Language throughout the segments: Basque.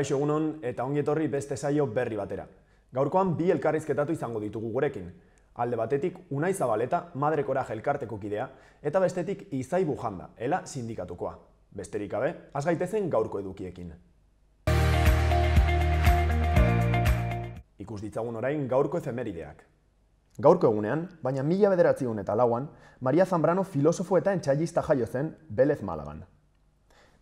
Kaixo egunon eta ongi etorri beste saio berri batera. Gaurkoan bi elkarrizketatu izango ditugu gurekin. Alde batetik Unai Zabaleta, Madre jelkarteko kidea, eta bestetik Izai Bujanda, ela sindikatukoa. Besterik gabe, az gaitezen gaurko edukiekin. Ikus ditzagun orain gaurko efemerideak. Gaurko egunean, baina mila bederatzi eta lauan, Maria Zambrano filosofo eta entxailista jaio zen Belez Malagan.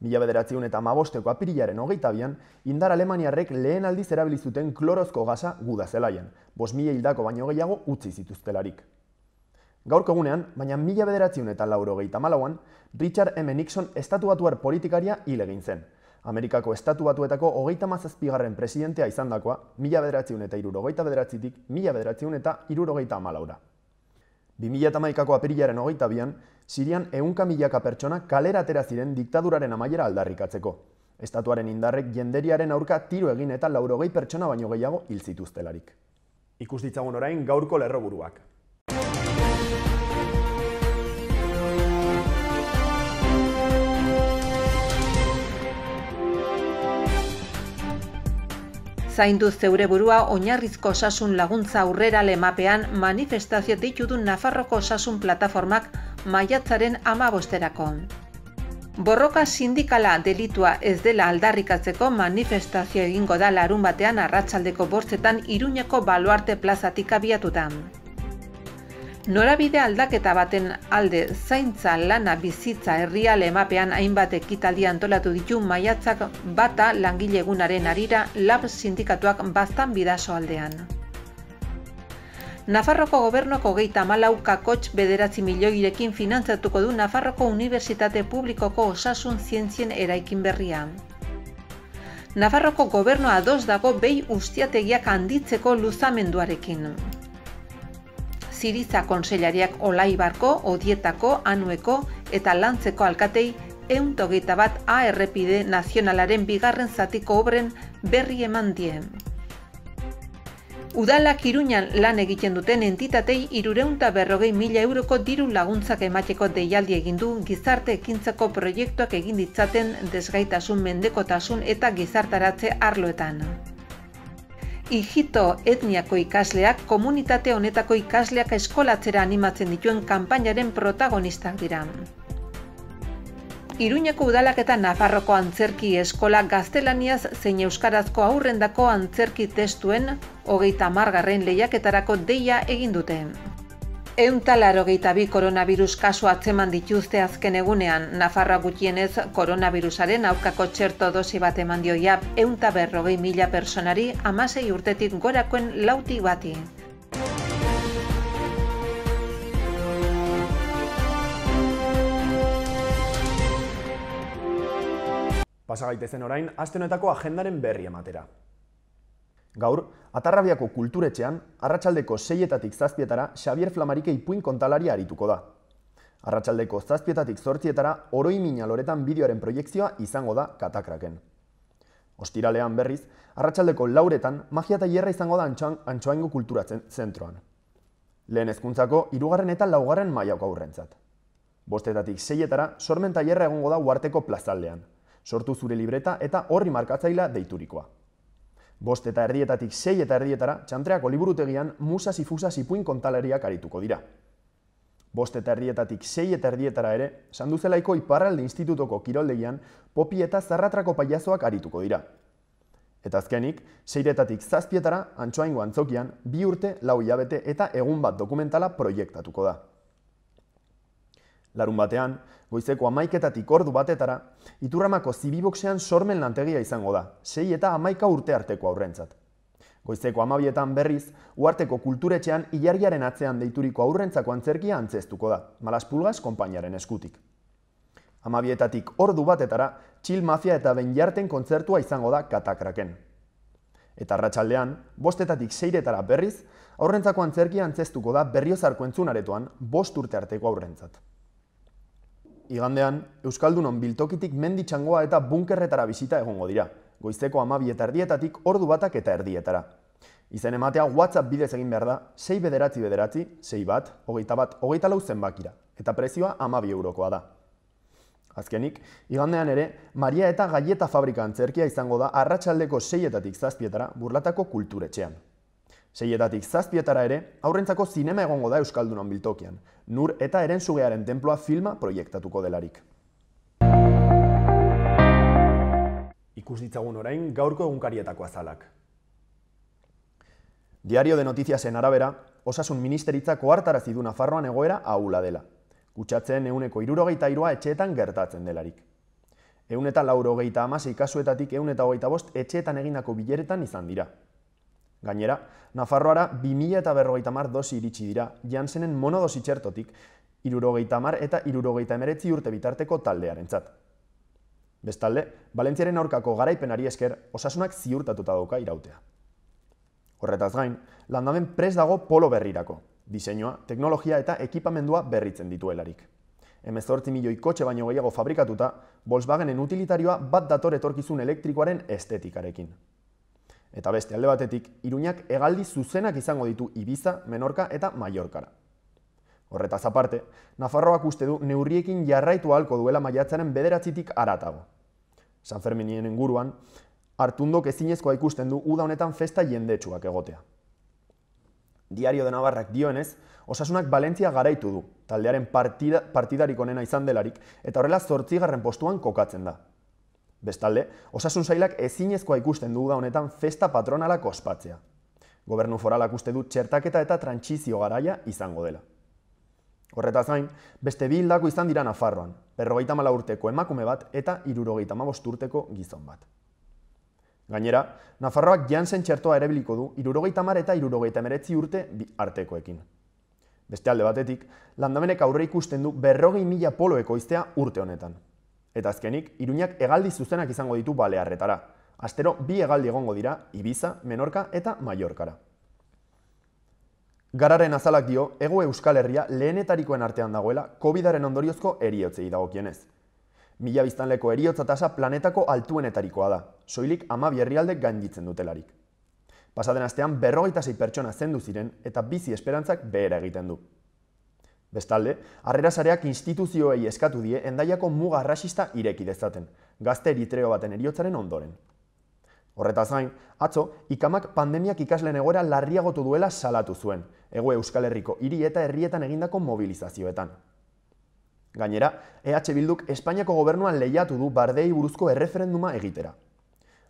Mila bederatziun eta mabosteko apirilaren hogeita bian, indar Alemaniarrek lehen aldiz erabilizuten klorozko gaza gudazelaian, bos mila hildako baino gehiago utzi zituztelarik. Gaurko egunean, baina mila bederatziun eta lauro gehieta malauan, Richard M. Nixon estatu batuer politikaria hil egin zen. Amerikako estatu batuetako hogeita mazazpigarren presidentea izan dakoa, mila bederatziun eta iruro gehieta bederatzitik, mila bederatziun eta iruro gehieta malaura. 2008ko apirilaren hogeita bian, Sirian eunka milaka pertsona kalera atera ziren diktaduraren amaiera aldarrikatzeko. Estatuaren indarrek jenderiaren aurka tiro egin eta laurogei pertsona baino gehiago hil zituztelarik. Ikus ditzagun orain gaurko lerroburuak. zaindu zeure burua oinarrizko osasun laguntza aurrera lemapean manifestazio ditu du Nafarroko osasun plataformak maiatzaren ama bosterako. Borroka sindikala delitua ez dela aldarrikatzeko manifestazio egingo da larun batean arratsaldeko bortzetan iruñeko baluarte plazatik abiatutan norabide aldaketa baten alde zaintza lana bizitza herrial emapean hainbat ekitaldi antolatu ditu maiatzak bata langilegunaren arira lab sindikatuak baztan bidaso aldean. Nafarroko gobernoko geita malauka kotx bederatzi milioirekin finantzatuko du Nafarroko Unibertsitate Publikoko osasun zientzien eraikin berria. Nafarroko gobernoa doz dago behi ustiategiak handitzeko luzamenduarekin. Ziriza konseilariak olaibarko, odietako, anueko eta lantzeko alkatei euntogeita bat ARPD nazionalaren bigarren zatiko obren berri eman dien. Udalak iruñan lan egiten duten entitatei irureunta berrogei mila euroko diru laguntzak emateko deialdi egin du gizarte ekintzako proiektuak egin ditzaten desgaitasun mendekotasun eta gizartaratze arloetan. Ijito etniako ikasleak komunitate honetako ikasleak eskolatzera animatzen dituen kanpainaren protagonistak dira. Iruñako udalak eta Nafarroko antzerki eskola gaztelaniaz zein euskarazko aurrendako antzerki testuen hogeita margarren lehiaketarako deia egin duten. Euntalarogeita bi koronavirus kasu atzeman dituzte azken egunean, Nafarra gutienez koronavirusaren aukako txerto dosi bat eman dioia, eunta berrogei mila personari amasei urtetik gorakoen lauti bati. Pasagaitezen orain, aste honetako agendaren berri ematera. Gaur, Atarrabiako kulturetxean, arratsaldeko seietatik zazpietara Xavier Flamarike ipuin kontalaria arituko da. Arratxaldeko zazpietatik zortzietara oroimina loretan bideoaren proiektzioa izango da katakraken. Ostiralean berriz, arratsaldeko lauretan magia eta hierra izango da antxoan, antxoaingo kulturatzen zentroan. Lehen ezkuntzako, irugarren eta laugarren maiauk aurrentzat. Bostetatik seietara, sormen hierra egongo da uarteko plazaldean. Sortu zure libreta eta horri markatzaila deiturikoa. Bost eta erdietatik sei eta erdietara, txantreako liburutegian musa zifusa zipuin kontalariak arituko dira. Bost eta erdietatik sei eta erdietara ere, sanduzelaiko iparralde institutoko kiroldegian popi eta zarratrako paiazoak arituko dira. Eta azkenik, seiretatik zazpietara, antsoaingo antzokian, bi urte, lau iabete eta egun bat dokumentala proiektatuko da. Larun batean, goizeko amaiketatik ordu batetara, iturramako zibiboksean sormen lantegia izango da, sei eta amaika urte arteko aurrentzat. Goizeko amabietan berriz, uarteko kulturetxean ilargiaren atzean deituriko aurrentzako antzerkia antzeztuko da, malaspulgaz konpainaren eskutik. Amabietatik ordu batetara, txil mafia eta benjarten kontzertua izango da katakraken. Eta ratxaldean, bostetatik seiretara berriz, aurrentzako antzerkia antzeztuko da berriozarko entzunaretoan bost urte arteko aurrentzat igandean, Euskaldunon biltokitik menditxangoa eta bunkerretara bizita egongo dira, goizeko amabi eta erdietatik ordu batak eta erdietara. Izen ematea WhatsApp bidez egin behar da, 6 bederatzi bederatzi, 6 bat, hogeita bat, hogeita lau zenbakira, eta prezioa amabi eurokoa da. Azkenik, igandean ere, Maria eta Gaieta fabrika antzerkia izango da arratsaldeko seietatik zazpietara burlatako kulturetxean. Seietatik zazpietara ere, aurrentzako zinema egongo da Euskaldunan biltokian, nur eta eren zugearen filma proiektatuko delarik. Ikus ditzagun orain, gaurko egunkarietako azalak. Diario de notiziasen arabera, osasun ministeritzako hartaraziduna nafarroan egoera aula dela. Kutsatzen euneko irurogeita irua etxeetan gertatzen delarik. Eunetan lauro geita amase ikasuetatik euneta hogeita bost etxeetan egindako bileretan izan dira, Gainera, Nafarroara 2000 eta berrogeita mar dosi iritsi dira, jansenen monodosi txertotik, irurogeita mar eta irurogeita emeretzi urte bitarteko taldearen txat. Bestalde, Valentziaren aurkako garaipenari esker osasunak ziurtatuta dauka irautea. Horretaz gain, landamen pres dago polo berrirako, diseinua, teknologia eta ekipamendua berritzen dituelarik. Hemezortzi milioi kotxe baino gehiago fabrikatuta, Volkswagenen utilitarioa bat dator etorkizun elektrikoaren estetikarekin. Eta beste alde batetik, Iruñak hegaldi zuzenak izango ditu Ibiza, Menorka eta Mallorcara. Horretaz aparte, Nafarroak uste du neurriekin jarraitu ahalko duela maiatzaren bederatzitik aratago. San Ferminien inguruan, hartundok ezinezkoa ikusten du uda honetan festa jendetsuak egotea. Diario de Navarrak dioenez, osasunak Valentzia garaitu du, taldearen partida, partidarik onena izan delarik, eta horrela zortzigarren postuan kokatzen da, Bestalde, osasun zailak ezinezkoa ikusten dugu da honetan festa patronalako ospatzea. Gobernu foralak uste du txertaketa eta trantsizio garaia izango dela. Horretaz gain, beste bi hildako izan dira Nafarroan, berrogeita mala urteko emakume bat eta irurogeita mabost urteko gizon bat. Gainera, Nafarroak jansen txertoa erebiliko du irurogeita mar eta irurogeita meretzi urte bi artekoekin. Beste alde batetik, landamenek aurre ikusten du berrogei mila poloeko iztea urte honetan. Eta azkenik, iruñak hegaldi zuzenak izango ditu balearretara. Astero, bi hegaldi egongo dira, Ibiza, Menorka eta Mallorkara. Gararen azalak dio, ego Euskal Herria lehenetarikoen artean dagoela COVIDaren ondoriozko eriotzei dagokienez. Mila biztanleko eriotza tasa planetako altuenetarikoa da, soilik ama bierrialde gainditzen dutelarik. Pasaden astean berrogeita pertsona zendu ziren eta bizi esperantzak behera egiten du. Bestalde, arrera sareak instituzioei eskatu die endaiako muga rasista ireki dezaten, gazte eritreo baten eriotzaren ondoren. Horreta zain, atzo, ikamak pandemiak ikaslen egoera larriagotu duela salatu zuen, ego euskal herriko hiri eta herrietan egindako mobilizazioetan. Gainera, EH Bilduk Espainiako gobernuan lehiatu du bardei buruzko erreferenduma egitera.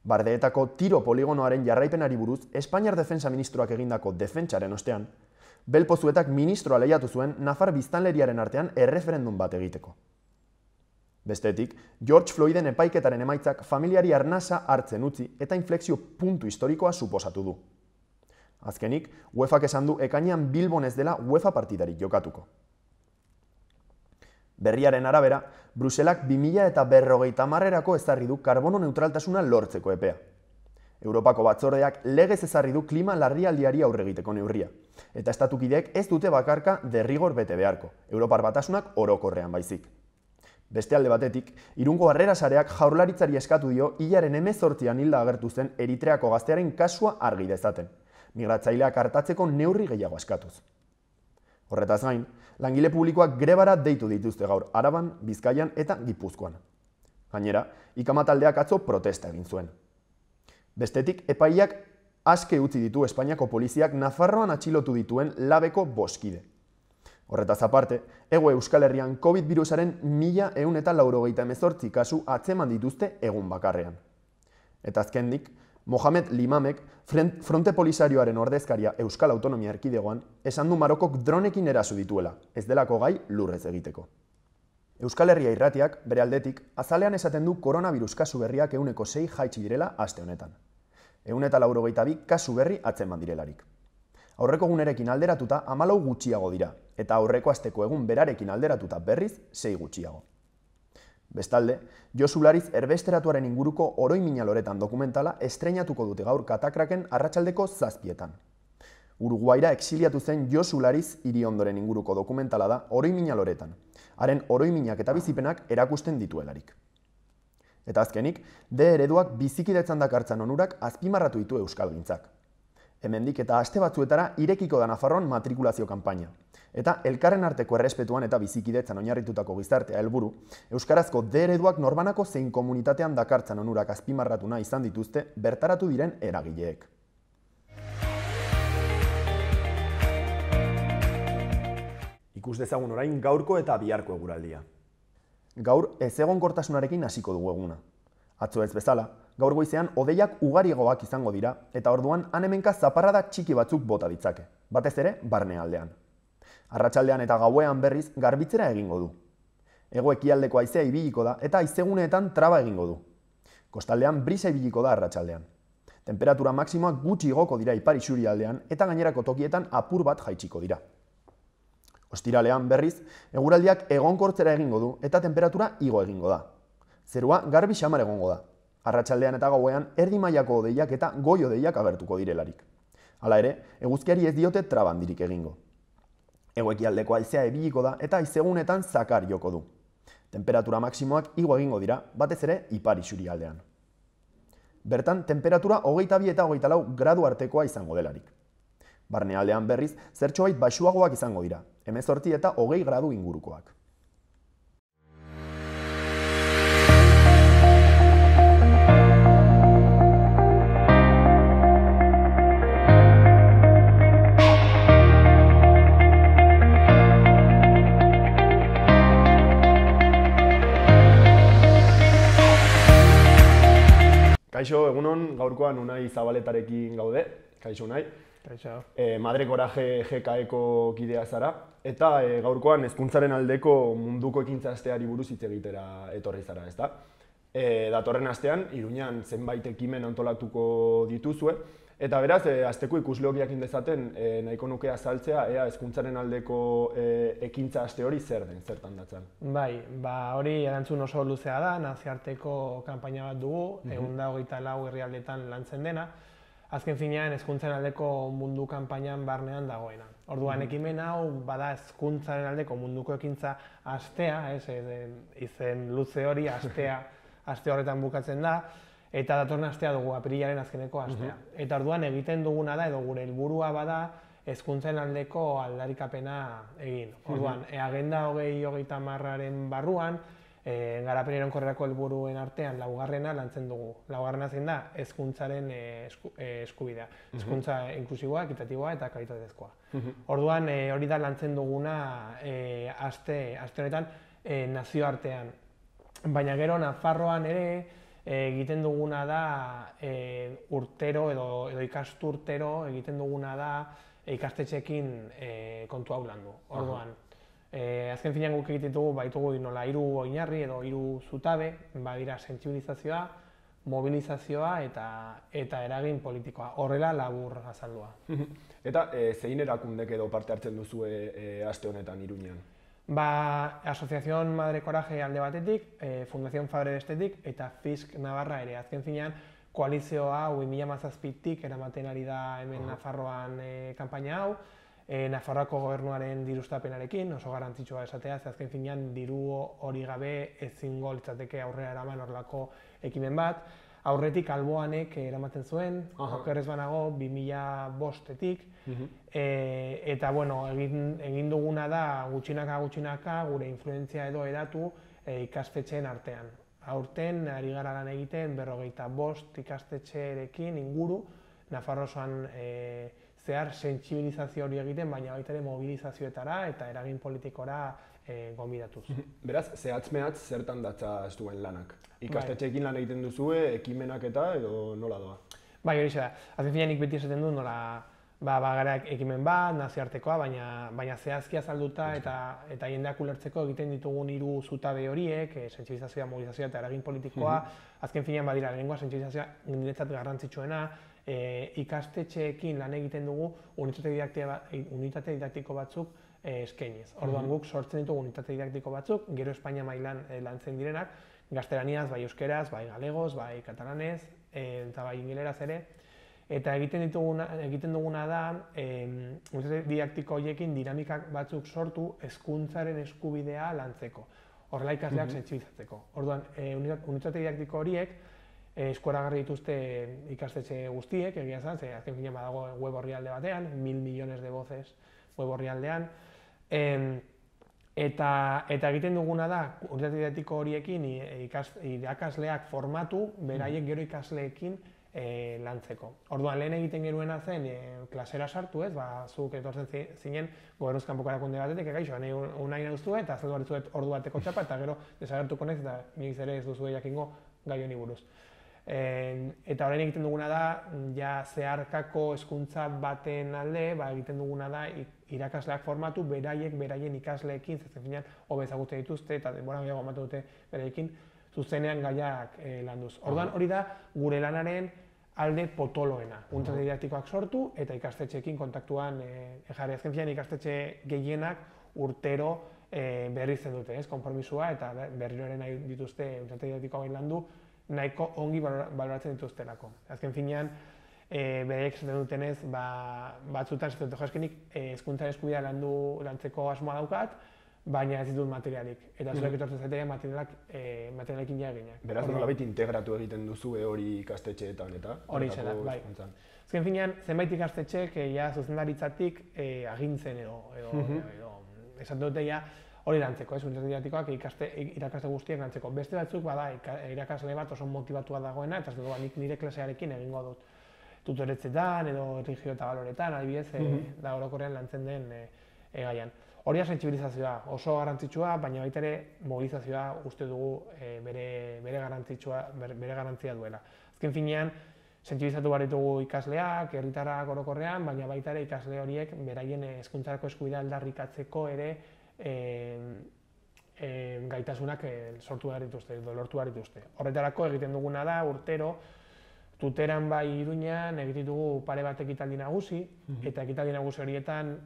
Bardeetako tiro poligonoaren jarraipenari buruz, Espainiar defensa ministroak egindako defentsaren ostean, Belpozuetak ministroa lehiatu zuen Nafar biztanleriaren artean erreferendum bat egiteko. Bestetik, George Floyden epaiketaren emaitzak familiari arnasa hartzen utzi eta inflexio puntu historikoa suposatu du. Azkenik, uefa esan du ekainean bilbonez dela UEFA partidari jokatuko. Berriaren arabera, Bruselak 2000 eta berrogeita marrerako ezarri du karbono neutraltasuna lortzeko epea. Europako batzordeak legez ezarri du klima larrialdiari aurregiteko egiteko neurria. Eta estatukideek ez dute bakarka derrigor bete beharko, Europar batasunak orokorrean baizik. Beste alde batetik, irungo harrera sareak jaurlaritzari eskatu dio hilaren emezortzian hilda agertu zen eritreako gaztearen kasua argi dezaten, migratzaileak hartatzeko neurri gehiago eskatuz. Horretaz gain, langile publikoak grebara deitu dituzte gaur, araban, bizkaian eta gipuzkoan. Gainera, ikamataldeak atzo protesta egin zuen. Bestetik, epaiak aske utzi ditu Espainiako poliziak Nafarroan atxilotu dituen labeko boskide. Horretaz aparte, ego Euskal Herrian COVID-virusaren mila eun eta laurogeita emezortzi kasu atzeman dituzte egun bakarrean. Eta azkendik, Mohamed Limamek, fronte polisarioaren ordezkaria Euskal Autonomia Erkidegoan, esan du Marokok dronekin erasu dituela, ez delako gai lurrez egiteko. Euskal Herria irratiak, bere aldetik, azalean esaten du koronavirus kasu berriak euneko sei jaitsi direla aste honetan eun eta lauro bik kasu berri atzen direlarik. Aurreko gunerekin alderatuta amalau gutxiago dira, eta aurreko asteko egun berarekin alderatuta berriz sei gutxiago. Bestalde, Josu Lariz erbesteratuaren inguruko oroi minaloretan dokumentala estreinatuko dute gaur katakraken arratsaldeko zazpietan. Uruguaira exiliatu zen Josu Lariz ondoren inguruko dokumentala da oroi minaloretan, haren oroi eta bizipenak erakusten dituelarik. Eta azkenik, D ereduak bizikidetzan dakartzan onurak azpimarratu ditu Euskal Gintzak. Hemendik eta aste batzuetara irekiko da Nafarron matrikulazio kanpaina. Eta elkarren arteko errespetuan eta bizikidetzan oinarritutako gizartea helburu, Euskarazko D ereduak norbanako zein komunitatean dakartzan onurak azpimarratu nahi izan dituzte bertaratu diren eragileek. Ikus dezagun orain gaurko eta biharko eguraldia gaur ezegonkortasunarekin hasiko dugu eguna. Atzo ez bezala, gaur goizean odeiak ugarigoak izango dira eta orduan hanemenka hemenka zaparrada txiki batzuk bota ditzake, batez ere barnealdean. Arratsaldean eta gauean berriz garbitzera egingo du. Ego ekialdeko aizea ibiliko da eta izeguneetan traba egingo du. Kostaldean brisa ibiliko da arratsaldean. Temperatura maksimoak gutxi goko dira ipari xuri aldean eta gainerako tokietan apur bat jaitsiko dira. Ostiralean berriz, eguraldiak egonkortzera egingo du eta temperatura igo egingo da. Zerua garbi xamar egongo da. Arratxaldean eta gauean erdi mailako odeiak eta goio odeiak abertuko direlarik. Hala ere, eguzkeari ez diote trabandirik egingo. Egoeki aldeko aizea ebiliko da eta izegunetan zakar joko du. Temperatura maksimoak igo egingo dira, batez ere ipari aldean. Bertan, temperatura hogeita eta hogeita lau gradu artekoa izango delarik. Barnealdean berriz, zertxo baita izango dira, sorti eta hogei gradu ingurukoak. Kaixo, egunon, gaurkoan unai zabaletarekin gaude. Kaixo, unai. Eh, e, Madre Goraje GKeko kidea zara, eta eh, gaurkoan hezkuntzaren aldeko munduko ekintza asteari buruz hitz egitera etorri zara, ezta? E, datorren astean Iruinan zenbait ekimen antolatuko dituzue eta beraz e, asteko ikusleok dezaten e, nahiko nuke azaltzea ea hezkuntzaren aldeko ekintza aste hori zer den, zertan datzan. Bai, ba hori erantzun oso luzea da, naziarteko kanpaina bat dugu 124 mm -hmm. herrialdetan lantzen dena azken finean hezkuntzaren aldeko mundu kanpainan barnean dagoena. Orduan mm. ekimen hau bada hezkuntzaren aldeko munduko ekintza astea, ez, de, izen luze hori astea, aste horretan bukatzen da eta datorren astea dugu apirilaren azkeneko astea. Mm Eta orduan egiten duguna da edo gure helburua bada ezkuntzaren aldeko aldarikapena egin. Mm-hmm. Orduan, mm -hmm. e agenda 2030 marraren barruan e, garapen eronkorrerako helburuen artean laugarrena lantzen dugu. Laugarrena zein da, ezkuntzaren e, eh, eh, eskubidea. Mm -hmm. Ezkuntza inklusiboa, ekitatiboa eta kalitatezkoa. Orduan e, hori da lantzen duguna e, aste, aste honetan nazio Baina gero nafarroan ere egiten duguna da urtero edo, edo ikasturtero egiten duguna da e, ikastetxekin e, kontu hau lan du. Orduan, E, azken finean guk egiten dugu baitugu nola hiru oinarri edo hiru zutabe, badira sentsibilizazioa, mobilizazioa eta eta eragin politikoa. Horrela labur azaldua. eta eh, zein erakundek edo parte hartzen duzu e, e, aste honetan Iruinean? Ba, Asociación Madre Coraje alde batetik, e, Fundación Fabre bestetik eta FISK Navarra ere. Azken finean, koalizioa hau 2000 eramaten ari da hemen uh Nafarroan e, kampaina hau e, Nafarroako gobernuaren dirustapenarekin, oso garantitxoa esatea, ez azken finean diru hori gabe ezingo litzateke aurrera eraman horrelako ekimen bat, aurretik alboanek eramaten zuen, okerrez banago, 2000 bostetik, mhm. eh, eta bueno, egin, duguna da gutxinaka gutxinaka gure influentzia edo edatu eh, ikastetxeen artean. Aurten ari gara lan egiten berrogeita bost ikastetxeerekin inguru, Nafarrosoan zehar sentsibilizazio hori egiten, baina baita ere mobilizazioetara eta eragin politikora e, eh, gombidatuz. Mhm. Beraz, zehatz zertan datza ez duen lanak? Bai. Ikastetxeekin lan egiten duzue, ekimenak eta edo nola doa? Bai, hori da. Azken finean beti esaten du nola ba, ba ekimen bat, naziartekoa, baina, baina zehazki zalduta eta, eta jendeak ulertzeko egiten ditugun hiru zutabe horiek, e, sentsibilizazioa, mobilizazioa eta eragin politikoa, mm azken finean badira, lehenkoa sentsibilizazioa niretzat garrantzitsuena, e, ikastetxeekin lan egiten dugu unitate, ba, didaktiko batzuk e, Orduan mhm. guk sortzen ditugu unitate didaktiko batzuk, gero Espainia mailan e, lantzen direnak, gazteraniaz, bai euskeraz, bai galegoz, bai katalanez, e, eta bai ingileraz ere. Eta egiten, dituguna, egiten duguna da, eh, unitate didaktiko horiekin dinamikak batzuk sortu hezkuntzaren eskubidea lantzeko. Horrela ikasleak mm -hmm. Orduan, e, unitate didaktiko horiek, e, garri dituzte ikastetxe guztiek, egia zan, ze azken fina badago web horri alde batean, mil millones de voces web horri aldean. eta, egiten duguna da, urtetik didatiko horiekin e, ikas, irakasleak formatu, beraiek gero ikasleekin e, lantzeko. Orduan, lehen egiten geruena zen, e, klasera sartu ez, ba, zuk etortzen zinen, gobernuzkan pokarakunde batetik, eka iso, nahi unai nauztu eta azaldu hartu ordu bateko txapa, eta gero desagertuko nez, eta nioiz ere ez duzu jakingo gai honi buruz eta orain egiten duguna da, ja zeharkako hezkuntza baten alde, ba, egiten duguna da, irakasleak formatu, beraiek, beraien ikasleekin, zazen finean, dituzte, eta denbora gehiago amatu dute beraiekin, zuzenean gaiak e, landuz. Orduan hori da, gure lanaren alde potoloena. Untza didaktikoak sortu eta ikastetxeekin kontaktuan e, jarri. Azken ikastetxe gehienak urtero e, eh, berri zen dute, ez, konpromisua eta berriroaren nahi dituzte untza landu, nahiko ongi baloratzen dituztenako. Azken finean, e, eh, bereik zaten dutenez, ba, batzutan ezkutu jaskinik e, eh, ezkuntza eskubidea lan lantzeko asmoa daukat, baina ez ditut materialik. Eta zurek mm. etortzen zaitean materialak e, eh, eginak. Beraz, nola integratu egiten duzu e hori ikastetxeetan, eta? Hori itxe da, bai. Zantzan. Azken finean, zenbait ikastetxeek, ja, zuzendaritzatik e, agintzen edo, edo, mm -hmm. edo, edo, hori lantzeko, ez, unitate didaktikoak ikaste, irakaste erantzeko. Beste batzuk, bada, irakasle bat oso motivatua dagoena, eta ez dugu, nik nire klasearekin egingo dut tutoretzetan, edo erigio eta baloretan, adibidez, mm -hmm. da orokorrean lantzen den egaian. Eh, eh, e, hori da sentsibilizazioa, oso garrantzitsua baina baita ere mobilizazioa uste dugu e, bere, bere, garrantzitsua bere, garrantzia garantzia duela. Azken finean, sentsibilizatu behar ditugu ikasleak, herritarrak orokorrean, baina baita ere ikasle horiek beraien hezkuntzarako eskubidea aldarrikatzeko ere e, e, gaitasunak eh, sortu behar dituzte, edo lortu behar dituzte. Horretarako egiten duguna da, urtero, tuteran bai iruñan egiten dugu pare bat ekitaldi nagusi, mhm. eta ekitaldi nagusi horietan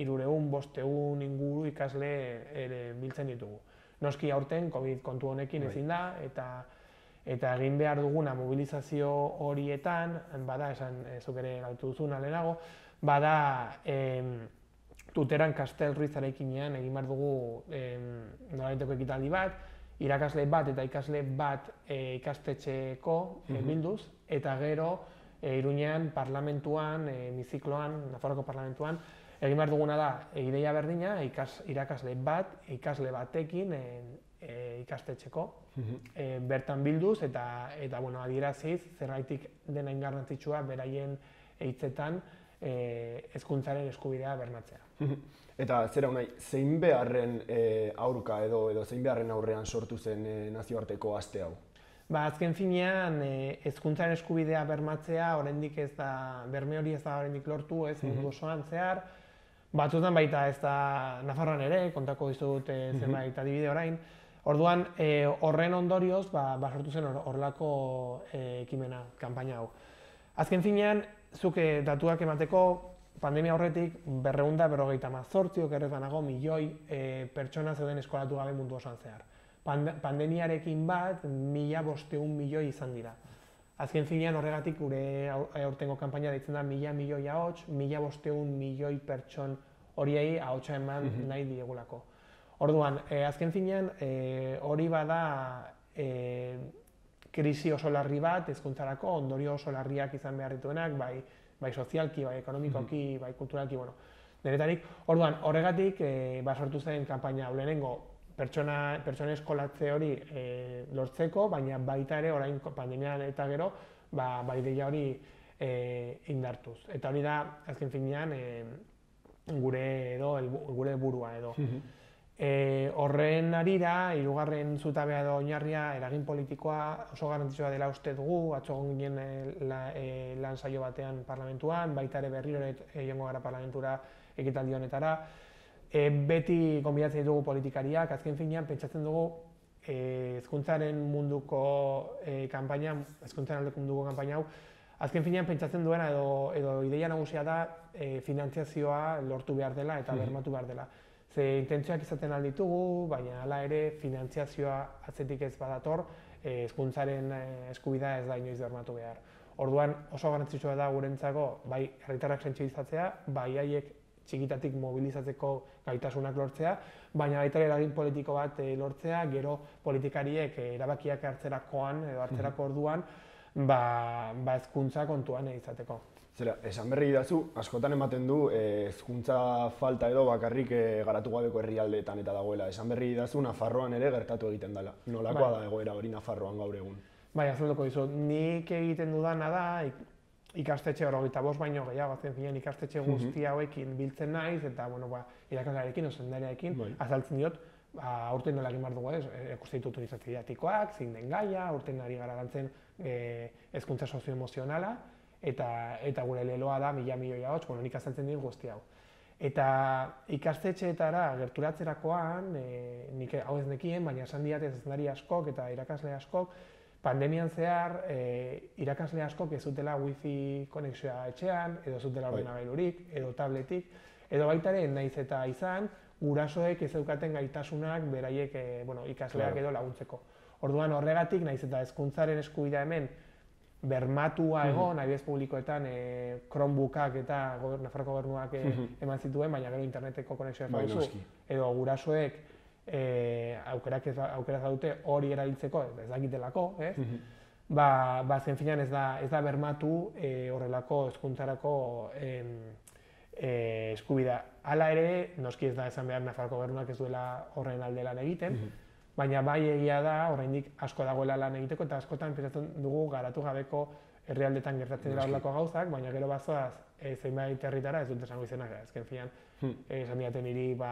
irureun, bosteun inguru ikasle ere biltzen ditugu. Noski aurten, COVID kontu honekin bai. ezin da, eta eta egin behar duguna mobilizazio horietan, bada, esan, eh, zuk ere gaitu duzu, bada, em, tuteran kastel ruiz egin behar dugu e, ekitaldi bat, irakasle bat eta ikasle bat e, ikastetxeko e, bilduz, eta gero e, Iruñean parlamentuan, e, mizikloan, Nafarroko parlamentuan, egin behar duguna da, ideia berdina, irakasle bat, ikasle batekin e, e, ikastetxeko, bertan bilduz eta, eta bueno, adieraziz, zerraitik dena ingarrantzitsua beraien eitzetan, E, ezkuntzaren eskubidea bermatzea. Eta zera unai, zein beharren e, aurka edo edo zein beharren aurrean sortu zen e, nazioarteko aste hau? Ba, azken finean, ezkuntzaren eskubidea bermatzea, oraindik ez da, berme hori ez da oraindik lortu, ez mm osoan zehar, batzutan baita ez da Nafarroan ere, kontako dizut e, mhm. zenbait adibide orain, Orduan, horren ondorioz, ba, ba zen horrelako ekimena, kanpaina hau. Azken finean, zuke eh, datuak emateko, pandemia horretik berreunda berrogeita mazortziok okerrez milioi e, pertsona zeuden eskolatu gabe mundu osoan zehar. Pand pandemiarekin bat, mila bosteun milioi izan dira. Azken zinean horregatik gure aurtengo kanpaina deitzen da mila milioi ahots, mila bosteun milioi pertson horiei haotxa eman mhm. nahi diegulako. Orduan, eh, azken zinean hori bada krisi oso larri bat, ezkuntzarako, ondorio oso larriak izan beharrituenak, bai, bai sozialki, bai ekonomikoki, mm-hmm. bai kulturalki, bueno. Neretarik, orduan, horregatik, e, ba sortu zen kampaina pertsona, pertsona eskolatze hori eh, lortzeko, baina baita ere, orain pandemian eta gero, ba, ba ideia hori e, indartuz. Eta hori da, azken finean e, gure edo, gure burua edo. Mm E, horren arira, hirugarren zutabea edo oinarria eragin politikoa oso garantizua dela uste dugu, atzo ginen e, la, eh, lan saio batean parlamentuan, baita ere berriro egingo gara parlamentura ekitaldi honetara. E, beti konbidatzen ditugu politikariak, azken finean pentsatzen dugu eh, hezkuntzaren munduko e, kanpaina, hezkuntzaren aldeko munduko kanpaina hau, azken finean pentsatzen duena edo, edo ideia nagusia da e, finantziazioa lortu behar dela eta bermatu behar dela ze intentzioak izaten ditugu, baina hala ere finantziazioa atzetik ez badator, eh, hezkuntzaren eh, eskubidea ez da inoiz dermatu behar. Orduan oso garrantzitsua da gurentzako bai herritarrak sentsibilizatzea, bai haiek txikitatik mobilizatzeko gaitasunak lortzea, baina baita eragin politiko bat eh, lortzea, gero politikariek erabakiak hartzerakoan edo hartzerako orduan, ba, ba ezkuntza kontuan izateko. Zera, esan berri idazu, askotan ematen du eh, ezkuntza falta edo bakarrik e, garatu gabeko eta dagoela. Esan berri idazu, Nafarroan ere gertatu egiten dela. Nolakoa bai. da egoera hori Nafarroan gaur egun? Bai, azalduko dizu, nik egiten dudana da, ikastetxe hori bost baino gehiago, azken finean ikastetxe mhm. guzti hauekin biltzen naiz, eta, bueno, ba, irakazarekin, osendarekin, bai. azaltzen diot, ba, aurten nola egin dugu ez, e, ekuste ditutu zein gaia, aurten gara gantzen, e, eh, ezkuntza sozioemozionala, eta, eta gure leloa da mila milioia hotz, bueno, nik azaltzen dien guzti hau. Eta ikastetxeetara gerturatzerakoan, e, nik hau ez nekien, baina esan diate zezendari askok eta irakasle askok, pandemian zehar e, irakasle askok ez zutela wifi konexioa etxean, edo zutela bai. ordenagailurik, edo tabletik, edo baitaren ere, naiz eta izan, gurasoek ez eukaten gaitasunak beraiek e, bueno, ikasleak edo laguntzeko. Orduan horregatik, nahiz eta hezkuntzaren eskubidea hemen bermatua hmm. egon, mm -hmm. publikoetan, e, Chromebookak eta gober, Nafarroko gobernuak eh, hmm. eman zituen, baina gero interneteko konexioa ba, duzu. Edo gurasoek e, aukerak ez, dute hori erabiltzeko, ez dakitelako, ez? Hmm. Ba, ba zen ez da, ez da bermatu e, horrelako hezkuntzarako e, eskubida. Hala ere, noski ez da esan behar Nafarroko gobernuak ez duela horren aldelan egiten, baina bai egia da oraindik asko dagoela lan egiteko eta askotan pentsatzen dugu garatu gabeko herrialdetan gertatzen dira horlako gauzak, baina gero bazoaz e, zenbait herritara ez dut esango izena gara, ezken eh, hmm. eh, esan diaten hiri ba,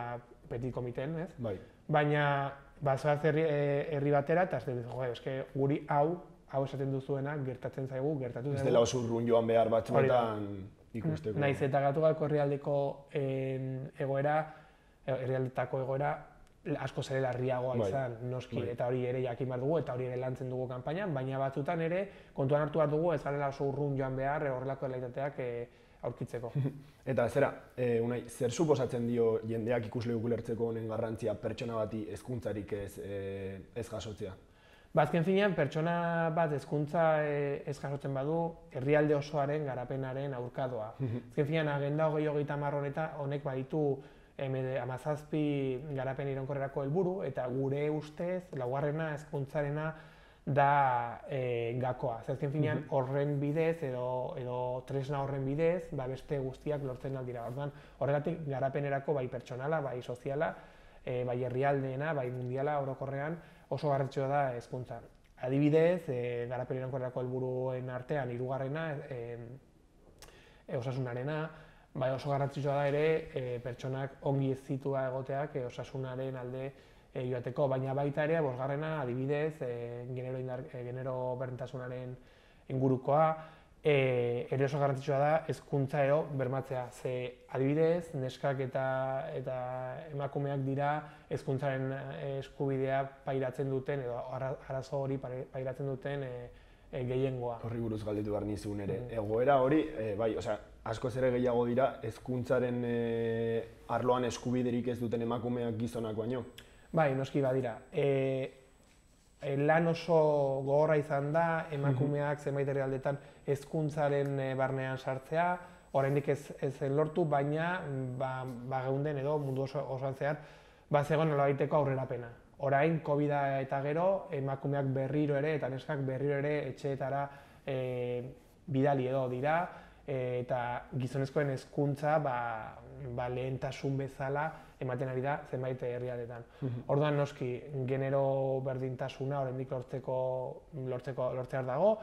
peti komiten, ez? Bai. Baina bazoaz herri, e, herri batera eta ez dut, eske, guri hau, hau esaten duzuena gertatzen zaigu, gertatu zaigu. Ez dela oso joan behar batzuetan ikusteko. Naiz eta gatu galko herrialdeko egoera, herrialdetako egoera asko zere larriagoa bai, izan, noski, bai. eta hori ere jakin behar dugu, eta hori ere lantzen dugu kanpainan, baina batzutan ere, kontuan hartu behar dugu, ez garela oso urrun joan behar, e, horrelako delaitateak e, aurkitzeko. eta zera, e, unai, zer suposatzen dio jendeak ikusle ulertzeko honen garrantzia pertsona bati ezkuntzarik ez, e, ez jasotzea? Bazken ba, finean, pertsona bat ezkuntza ez jasotzen badu, herrialde osoaren garapenaren aurkadoa. Azken finean, agenda hogei hogeita marroneta, honek baditu emede amazazpi garapen ironkorrerako helburu eta gure ustez, laugarrena, ezkuntzarena da e, gakoa. finean, mm horren bidez edo, edo tresna horren bidez, ba, beste guztiak lortzen aldira. Ordan horregatik garapenerako bai pertsonala, bai soziala, eh, bai herrialdeena, bai mundiala, orokorrean oso garrantzioa da ezkuntza. Adibidez, e, garapen ironkorrerako helburuen artean, irugarrena, e, osasunarena, bai oso garrantzitsua da ere e, pertsonak ongi ez zitua egoteak e, osasunaren alde e, joateko, baina baita ere, bosgarrena adibidez, genero, indar, genero berdintasunaren ingurukoa, e, ere oso garrantzitsua da hezkuntza edo bermatzea. Ze adibidez, neskak eta, eta emakumeak dira hezkuntzaren eskubidea pairatzen duten edo arazo hori pairatzen duten e, gehiengoa. Horri buruz galditu behar nizun ere. Mm. Egoera hori, bai, osea, asko ere gehiago dira hezkuntzaren e, arloan eskubiderik ez duten emakumeak gizonak baino. Bai, noski badira. E, e, lan oso gogorra izan da emakumeak mm -hmm. zenbait hezkuntzaren e, barnean sartzea, oraindik ez ez lortu, baina ba, ba edo mundu oso osoan zehar ba zegoen nolabaiteko aurrerapena. Orain COVIda eta gero emakumeak berriro ere eta neskak berriro ere etxeetara e, bidali edo dira, Eh, eta gizonezkoen hezkuntza ba, ba lehentasun bezala ematen ari da zenbait herrialdetan. Mhm. Orduan noski genero berdintasuna oraindik lortzeko lortzeko lortzear dago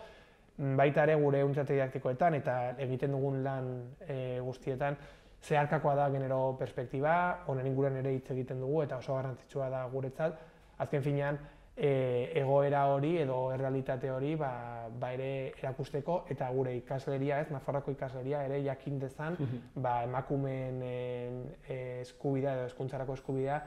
baita ere gure untzate didaktikoetan eta egiten dugun lan eh, guztietan zeharkakoa da genero perspektiba, honen inguruan ere hitz egiten dugu eta oso garrantzitsua da guretzat. Azken finean, e, egoera hori edo errealitate hori ba, ba ere erakusteko eta gure ikasleria ez, Nafarroko ikasleria ere jakin dezan mhm. ba, emakumeen e, eskubidea edo eskuntzarako eskubidea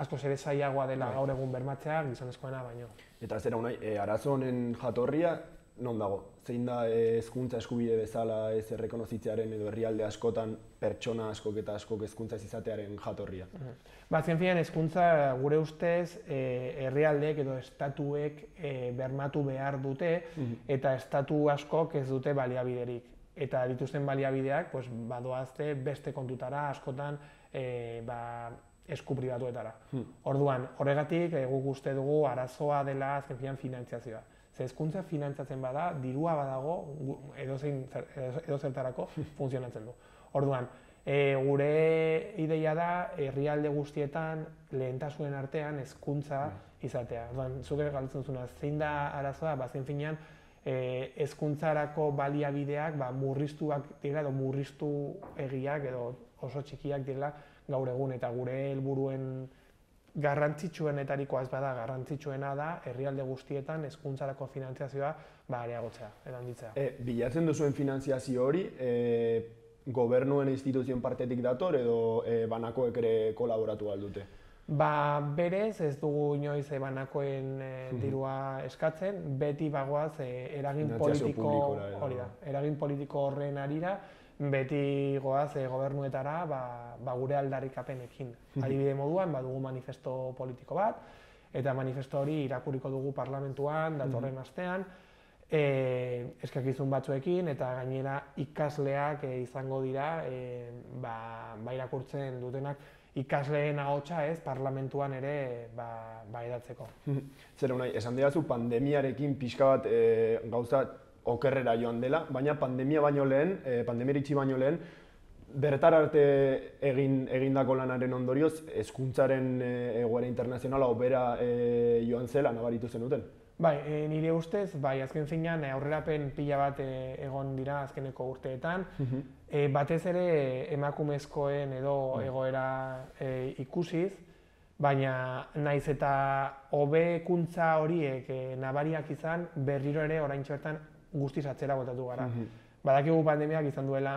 asko ere zailagoa dela bai. gaur egun bermatzea gizonezkoena baino. Eta zera unai, e, arazo jatorria non dago. Zein da eh, ezkuntza eskubide bezala ez errekonozitzearen edo herrialde askotan pertsona askok eta askok hezkuntza izatearen jatorria. Ba, azken hezkuntza gure ustez eh, herrialdeek edo estatuek e, bermatu behar dute mhm. eta estatu askok ez dute baliabiderik. Eta dituzten baliabideak, pues, badoazte beste kontutara askotan e, ba, esku pribatuetara. Hmm. Orduan, horregatik, egu uste dugu arazoa dela azken finantziazioa hezkuntza finantzatzen bada, dirua badago, edozein, edozertarako hmm. funtzionatzen du. Orduan, e, gure ideia da, herrialde guztietan, lehentasunen artean, hezkuntza hmm. izatea. Orduan, zuke galtzen zein da arazoa, ba, zein finean, e, eh, ezkuntzarako baliabideak ba, murriztuak dira edo murriztu egiak edo oso txikiak dira gaur egun eta gure helburuen garrantzitsuenetariko az bada garrantzitsuena da herrialde guztietan hezkuntzarako finantziazioa ba areagotzea edo e, bilatzen duzuen finantziazio hori e, gobernuen instituzioen partetik dator edo e, banakoek ere kolaboratu aldute? Ba, berez ez dugu inoiz e, banakoen e, dirua eskatzen, beti bagoaz e, eragin politiko hori da, eragin politiko horren arira, beti goaz eh, gobernuetara ba, ba gure aldarrikapenekin. Mhm. Adibide moduan, badugu manifesto politiko bat, eta manifesto hori irakuriko dugu parlamentuan, datorren mhm. astean, e, eskakizun batzuekin, eta gainera ikasleak eh, izango dira, e, ba, ba irakurtzen dutenak, ikasleen ahotsa ez, parlamentuan ere ba, ba mhm. Zer, unai, esan dira zu pandemiarekin pixka bat e, gauza okerrera joan dela, baina pandemia baino lehen, e, pandemia baino lehen, bertar arte egin egindako lanaren ondorioz hezkuntzaren eh, egoera internazionala opera e, eh, joan zela nabaritu zen duten. Bai, e, nire ustez, bai, azken zinean aurrerapen pila bat egon dira azkeneko urteetan. batez ere emakumezkoen edo bai. egoera ikusiz, baina naiz eta hobekuntza horiek e, nabariak izan berriro ere oraintxo guztiz atzera botatu gara. Mhm. Badakigu pandemiak izan duela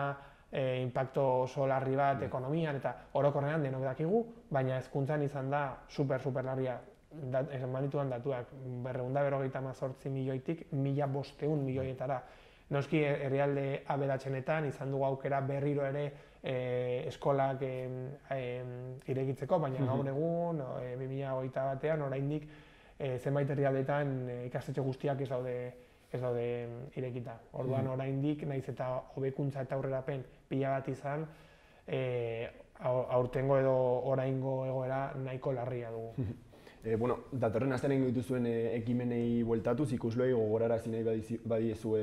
e, impacto oso larri bat mhm. ekonomian eta orokorrean denok dakigu, baina hezkuntzan izan da super super larria dat, esan eh, manituan datuak berreunda berrogeita mazortzi milioitik mila bosteun milioietara. Noski e, herrialde aberatzenetan izan dugu aukera berriro ere e, eskolak iregitzeko, baina mm -hmm. gaur egun, e, 2008 batean, oraindik e, zenbait herrialdetan e, ikastetxe guztiak ez daude ez daude mm, irekita. Orduan mm. oraindik naiz eta hobekuntza eta aurrerapen pila bat izan, e, aurtengo edo oraingo egoera nahiko larria dugu. E, bueno, datorren astean egin dituzuen eh, ekimenei bueltatuz ikusloei gogorarazi nahi badiezu e,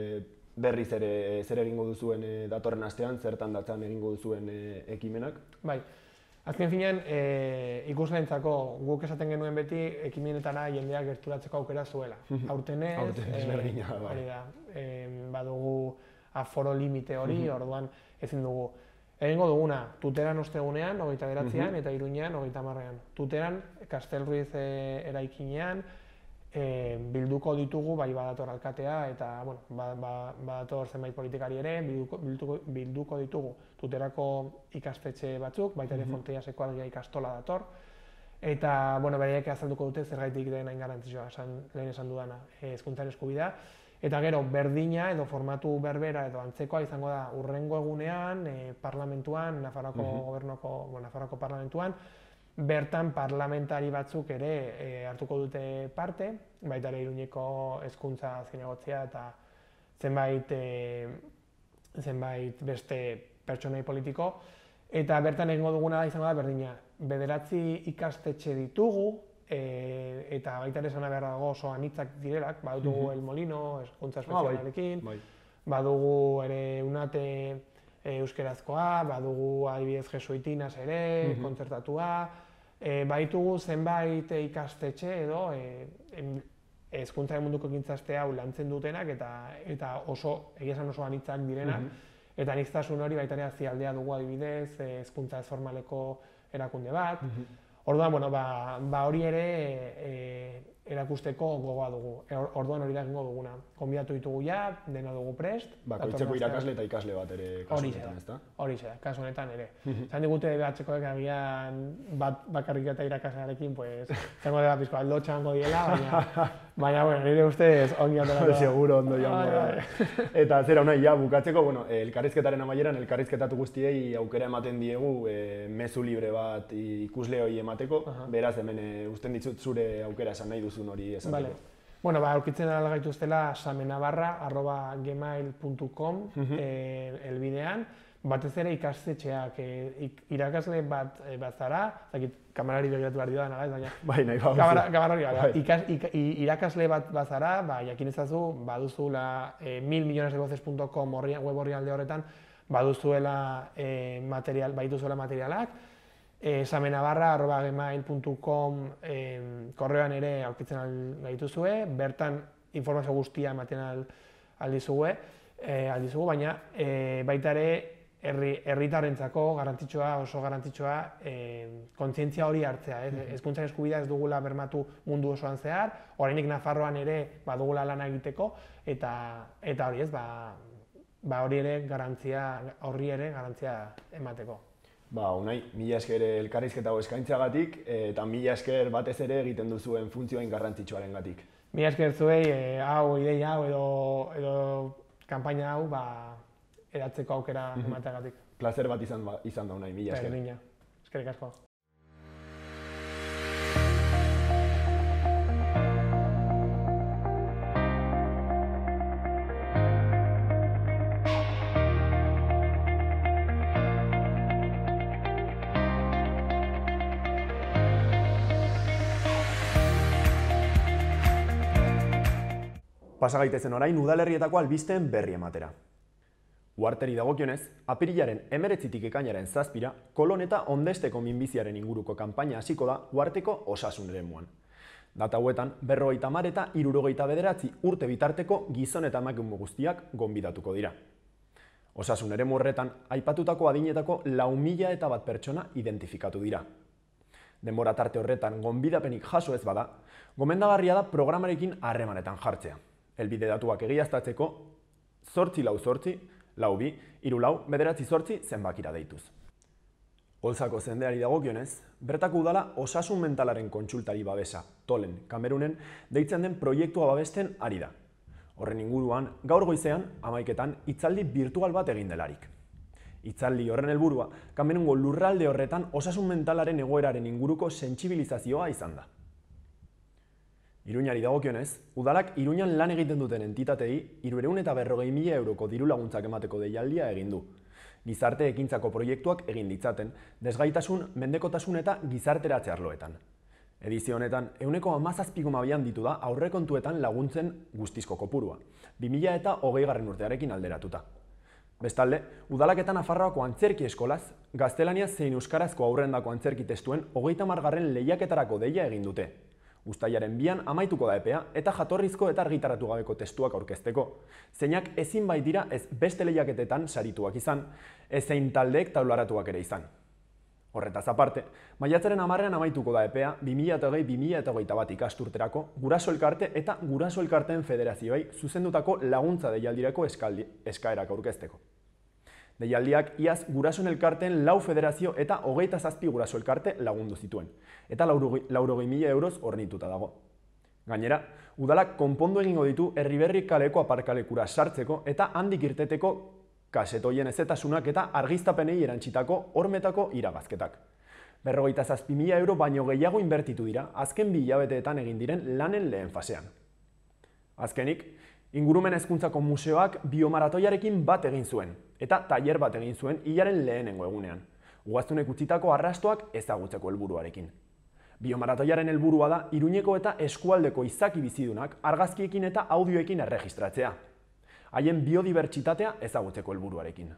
berriz ere zer egingo duzuen datorren astean, zertan datzan egingo duzuen ekimenak? Bai. Azken finean, e, guk esaten genuen beti ekimenetara jendeak gerturatzeko aukera zuela. Mhm. Aurten eh, ez, Aurten bai. badugu aforo limite hori, mhm. orduan ezin dugu. Egingo duguna, tuteran ostegunean, hogeita beratzean, mhm. eta iruñean, hogeita marrean. Tuteran, kastelruiz e, eh, eraikinean, e, bilduko ditugu bai badator alkatea eta bueno, ba, ba, badator zenbait politikari ere bilduko, bilduko, ditugu tuterako ikastetxe batzuk, baita ere mm -hmm. fonteiaseko algia ikastola dator eta bueno, bereiak azalduko dute zergaitik den hain garantizioa, esan, lehen esan dudana, eh, ezkuntzan eskubida eta gero berdina edo formatu berbera edo antzekoa izango da urrengo egunean eh, parlamentuan, Nafarroko mm bueno, Nafarroko parlamentuan bertan parlamentari batzuk ere eh, hartuko dute parte, baita ere iruñeko eskuntza zinegotzia eta zenbait, eh, zenbait beste pertsonei politiko, eta bertan egingo duguna da izango da berdina. Bederatzi ikastetxe ditugu, e, eta baita ere esan behar dago oso anitzak direlak, badugu mm El Molino, eskuntza ah, bai. espezialarekin, bai. badugu ere unate, e, euskerazkoa, badugu adibidez jesuitinas ere, mm -hmm. kontzertatua, e, eh, baitugu zenbait ikastetxe edo e, eh, e, ezkuntza munduko ekintzaste hau lantzen dutenak eta eta oso egiazan oso anitzak direnak mm -hmm. eta niztasun hori baita ere azialdea dugu adibidez ezkuntza ez formaleko erakunde bat. Mm Orduan, bueno, ba, ba hori ere e, erakusteko gogoa dugu, e, orduan hori da egingo duguna. Konbiatu ditugu ja, dena dugu prest. Ba, koitzeko irakasle eta ikasle bat ere kasu hori honetan, Hori da, kasu honetan ere. Zan digute behatzekoek agian bat, bakarrik eta irakaslearekin, pues, zango dela pizkoa, lotxango diela, baina, Baina, bueno, nire uste ongi hau Seguro, ondo joan bai, bai. Eta zera hau nahi, ja, bukatzeko, bueno, eh, elkarrizketaren amaieran, elkarrizketatu guztiei aukera ematen diegu e, mezu libre bat ikusleoi emateko, uh -huh. beraz, hemen e, eh, usten ditut zure aukera esan nahi duzun hori esan Bueno, ba, aurkitzen ala gaituztela samenabarra arroba gmail.com elbidean batez ere ikastetxeak, eh, irakasle bat bazara, eh, bat zara, kamarari begiratu behar dira, baina... Bai, nahi, ba, Kamarari, bai, ikas, irakasle bat bat zara, ba, jakin ezazu, baduzula e, eh, milmillonesdegoces.com web horri alde horretan, baduzuela material, baituzuela materialak, e, samenabarra arroba e, korreoan ere aurkitzen gaituzue, bertan informazio guztia ematen aldizue, e, aldizugu, baina e, baita ere herritarentzako herritarrentzako garrantzitsua, oso garrantzitsua e, kontzientzia hori hartzea. Ez, mm eskubidea ez dugula bermatu mundu osoan zehar, oraindik Nafarroan ere badugula lana egiteko, eta, eta hori ez, ba, ba hori ere garantzia, horri ere garantzia emateko. Ba, unai, mila esker elkarrizketa eskaintzagatik eta mila esker batez ere egiten duzuen funtzioain garrantzitsuaren gatik. Mila esker zuei, eh, hau, ideia hau, edo, edo kanpaina hau, ba, edatzeko aukera mm emateagatik. Placer bat izan ba, izan da unai, mila esker. Mila esker Pasagaitezen orain udalerrietako albisten berri ematera. Uarteri dagokionez, apirilaren emeretzitik ekainaren zazpira, kolon eta ondesteko minbiziaren inguruko kanpaina hasiko da uarteko osasun ere muan. Data huetan, berrogeita mar eta irurogeita bederatzi urte bitarteko gizon eta emakun guztiak gonbidatuko dira. Osasun ere murretan, aipatutako adinetako lau mila eta bat pertsona identifikatu dira. Denbora tarte horretan gonbidapenik jaso ez bada, gomendagarria da programarekin harremanetan jartzea. Elbide datuak egiaztatzeko, zortzi lau zortzi, lau bi, iru lau, bederatzi sortzi zenbakira deituz. Olzako zendeari dagokionez, bertako udala osasun mentalaren kontsultari babesa, tolen, kamerunen, deitzen den proiektua babesten ari da. Horren inguruan, gaur goizean, amaiketan, itzaldi virtual bat egin delarik. Itzaldi horren helburua, kamerungo lurralde horretan osasun mentalaren egoeraren inguruko sentsibilizazioa izan da. Iruñari dagokionez, udalak Iruñan lan egiten duten entitateei iruereun eta berrogei mila euroko diru laguntzak emateko deialdia egin du. Gizarte ekintzako proiektuak egin ditzaten, desgaitasun, mendekotasun eta gizarteratze arloetan. Edizio honetan, euneko amazazpigo mabian ditu da aurrekontuetan laguntzen guztizko kopurua, 2000 eta hogei garren urtearekin alderatuta. Bestalde, udalaketan afarroako antzerki eskolaz, gaztelania zein euskarazko aurrendako antzerki testuen hogeita margarren lehiaketarako deia egin dute, Guztaiaren bian amaituko da epea eta jatorrizko eta argitaratu gabeko testuak aurkezteko. Zeinak ezin bai dira ez beste lehiaketetan sarituak izan, ez zein taldeek taularatuak ere izan. Horretaz aparte, maiatzaren amarrean amaituko da epea 2008-2008 bat ikasturterako guraso elkarte eta guraso elkarteen Federazioei zuzendutako laguntza deialdireko eskaerak aurkezteko. Deialdiak iaz gurasoen elkarten lau federazio eta hogeita zazpi guraso elkarte lagundu zituen. Eta lauro mila euroz ornituta dago. Gainera, udalak konpondu egingo ditu herriberrik kaleko aparkalekura sartzeko eta handik irteteko kasetoien ezetasunak eta argiztapenei erantzitako hormetako irabazketak. Berrogeita zazpi mila euro baino gehiago inbertitu dira azken bilabeteetan egin diren lanen lehen fasean. Azkenik, Ingurumen hezkuntzako museoak biomaratoiarekin bat egin zuen, eta tailer bat egin zuen hilaren lehenengo egunean, guaztunek utzitako arrastoak ezagutzeko helburuarekin. Biomaratoiaren helburua da iruñeko eta eskualdeko izaki bizidunak argazkiekin eta audioekin erregistratzea. Haien biodibertsitatea ezagutzeko helburuarekin.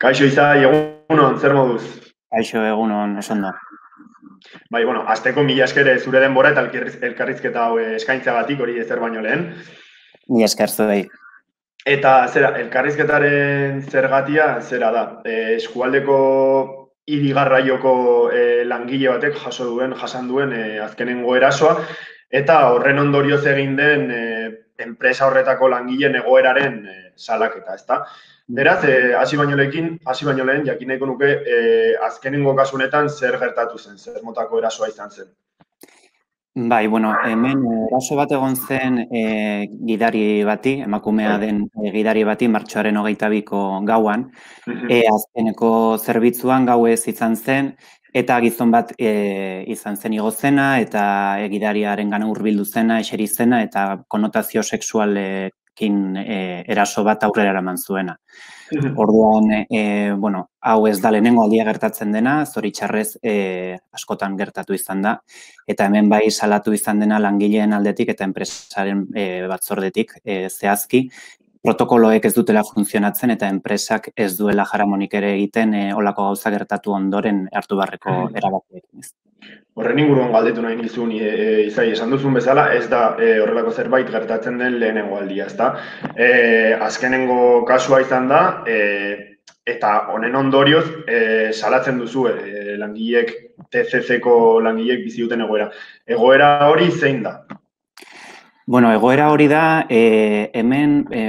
Kaixo iza egunon, zer moduz? Kaixo, egunon, esan da. Bai, bueno, azteko mila eskere zure denbora eta elkarrizketa hau eh, eskaintza batik hori ezer baino lehen. Mila esker zuei. Eta zera, elkarrizketaren zergatia zera da. E, eskualdeko irigarraioko e, eh, langile batek jaso duen, jasan duen azkenengo erasoa. Eta horren ondorioz egin den enpresa horretako langileen egoeraren e, salaketa, ezta? Beraz, eh hasi baino hasi baino lehen jakin nahiko nuke e, azkenengo kasu honetan zer gertatu zen, zer motako erasoa izan zen. Bai, bueno, hemen eraso bat egon zen e, gidari bati, emakumea bai. den gidari bati martxoaren 22ko gauan, eh azkeneko zerbitzuan gauez izan zen, eta gizon bat e, izan zen igozena eta egidariaren gana urbildu zena, eseri zena eta konotazio seksualekin e, eraso bat aurrera eraman zuena. Mhm. Orduan, e, bueno, hau ez da lehenengo aldia gertatzen dena, zori txarrez e, askotan gertatu izan da. Eta hemen bai salatu izan dena langileen aldetik eta enpresaren e, batzordetik e, zehazki, protokoloek ez dutela funtzionatzen eta enpresak ez duela jaramonik ere egiten e, olako gauza gertatu ondoren hartu barreko bai. erabakiekin. Horren inguruan galdetu nahi nizun, eh, eh, izai, esan duzun bezala, ez da e, horrelako zerbait gertatzen den lehenengo aldia, ez da? E, azkenengo kasua izan da, e, eta honen ondorioz e, salatzen duzu e, langileek, TCC-ko langileek bizi duten egoera. Egoera hori zein da? Bueno, egoera hori da, e, hemen e,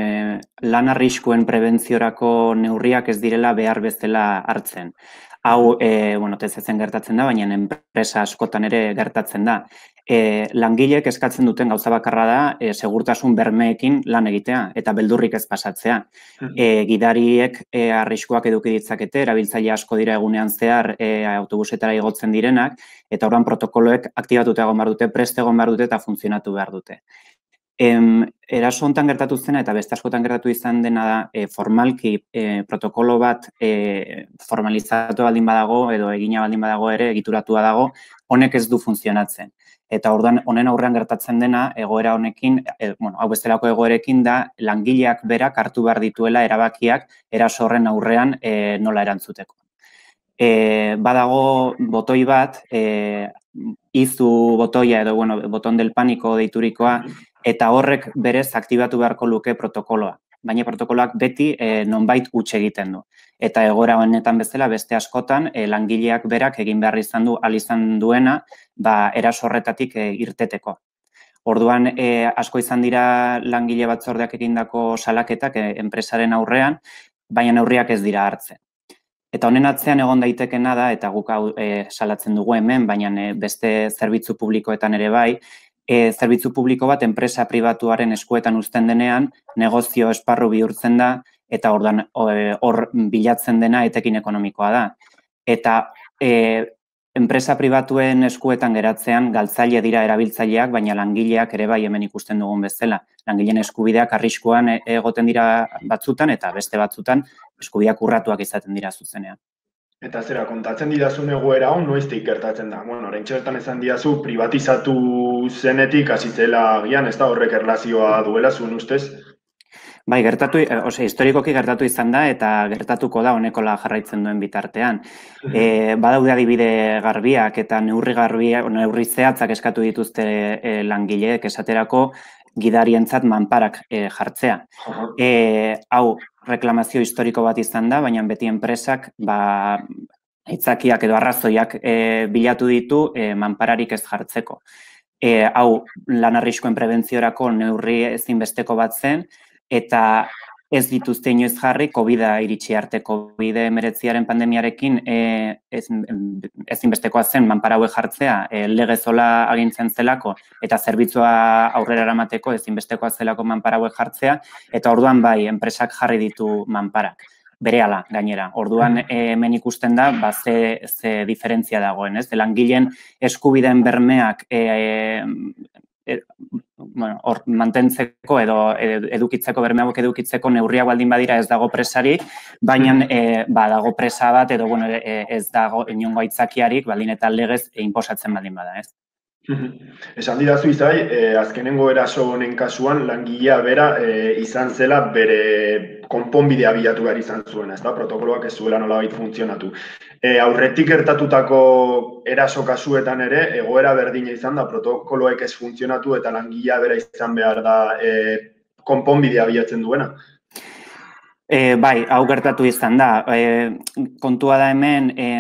lan arriskuen prebentziorako neurriak ez direla behar bezala hartzen. Hau, e, bueno, tezatzen gertatzen da, baina enpresa askotan ere gertatzen da. E, langilek eskatzen duten gauza bakarra da, e, segurtasun bermeekin lan egitea eta beldurrik ez pasatzea. E, gidariek e, arriskuak eduki ditzakete, erabiltzaile asko dira egunean zehar e, autobusetara igotzen direnak, eta horan protokoloek aktibatuta egon behar dute, preste egon dute eta funtzionatu behar dute. Em, eraso hontan gertatu zena eta beste askotan gertatu izan dena da e, formalki e, protokolo bat e, formalizatu baldin badago edo egina baldin badago ere egituratua dago, honek ez du funtzionatzen. Eta orduan honen aurrean gertatzen dena egoera honekin, e, bueno, hau bezalako egoerekin da langileak berak hartu behar dituela erabakiak eraso horren aurrean e, nola erantzuteko. E, badago botoi bat, e, izu botoia edo bueno, boton del paniko deiturikoa eta horrek berez aktibatu beharko luke protokoloa. Baina protokoloak beti e, nonbait utxe egiten du. Eta egora honetan bezala beste askotan e, langileak berak egin behar izan du izan duena ba, erasorretatik e, eh, irteteko. Orduan, e, asko izan dira langile batzordeak egindako salaketak e, enpresaren aurrean, baina neurriak ez dira hartzen. Eta honen atzean egon daitekena da, eta guk hau salatzen dugu hemen, baina e, beste zerbitzu publikoetan ere bai, e, zerbitzu publiko bat enpresa pribatuaren eskuetan uzten denean, negozio esparru bihurtzen da eta ordan e, hor bilatzen dena etekin ekonomikoa da. Eta e, enpresa pribatuen eskuetan geratzean galtzaile dira erabiltzaileak, baina langileak ere bai hemen ikusten dugun bezala. Langileen eskubideak arriskuan e, egoten dira batzutan eta beste batzutan eskubideak urratuak izaten dira zuzenean. Eta zera, kontatzen didazun egoera hon, gertatzen da. Bueno, orain txertan esan didazu, privatizatu zenetik, azitzela gian, ez da horrek erlazioa duela zuen ustez? Bai, gertatu, eh, ose, historikoki gertatu izan da eta gertatuko da honekola jarraitzen duen bitartean. E, badaude adibide garbiak eta neurri garbia, neurri zehatzak eskatu dituzte eh, langileek esaterako, gidarientzat manparak eh, jartzea. E, hau, reklamazio historiko bat izan da, baina beti enpresak ba, itzakiak edo arrazoiak e, bilatu ditu e, manpararik ez jartzeko. E, hau, lan arriskuen prebentziorako neurri ezinbesteko bat zen, eta ez dituzte inoiz jarri COVID-a iritsi arte, covid meretziaren pandemiarekin e, ez, ezinbestekoa zen manparaue hauek jartzea, eh, lege zola agintzen zelako eta zerbitzua aurrera eramateko ezinbestekoa zelako manparaue jartzea eta orduan bai, enpresak jarri ditu manparak. Berehala gainera. Orduan mm-hmm. hemen ikusten da ba ze, ze diferentzia dagoen, ez? Langileen eskubideen bermeak e, bueno, mantentzeko edo edukitzeko bermeagok edukitzeko neurriak baldin badira ez dago presari, baina hmm. e, eh, ba, dago presa bat edo bueno, e, e, ez dago inongo aitzakiarik baldin eta legez e, inposatzen baldin bada, ez. Hmm. Esan dira izai, e, azkenengo eraso honen kasuan langilea bera izan zela bere konponbidea bilatu behar izan zuen, ez da? Protokoloak ez zuela nola funtzionatu e, aurretik gertatutako eraso kasuetan ere egoera berdina izan da protokoloek ez funtzionatu eta langilea bera izan behar da e, konponbidea bilatzen duena. E, bai, hau gertatu izan da. E, kontua da hemen, e,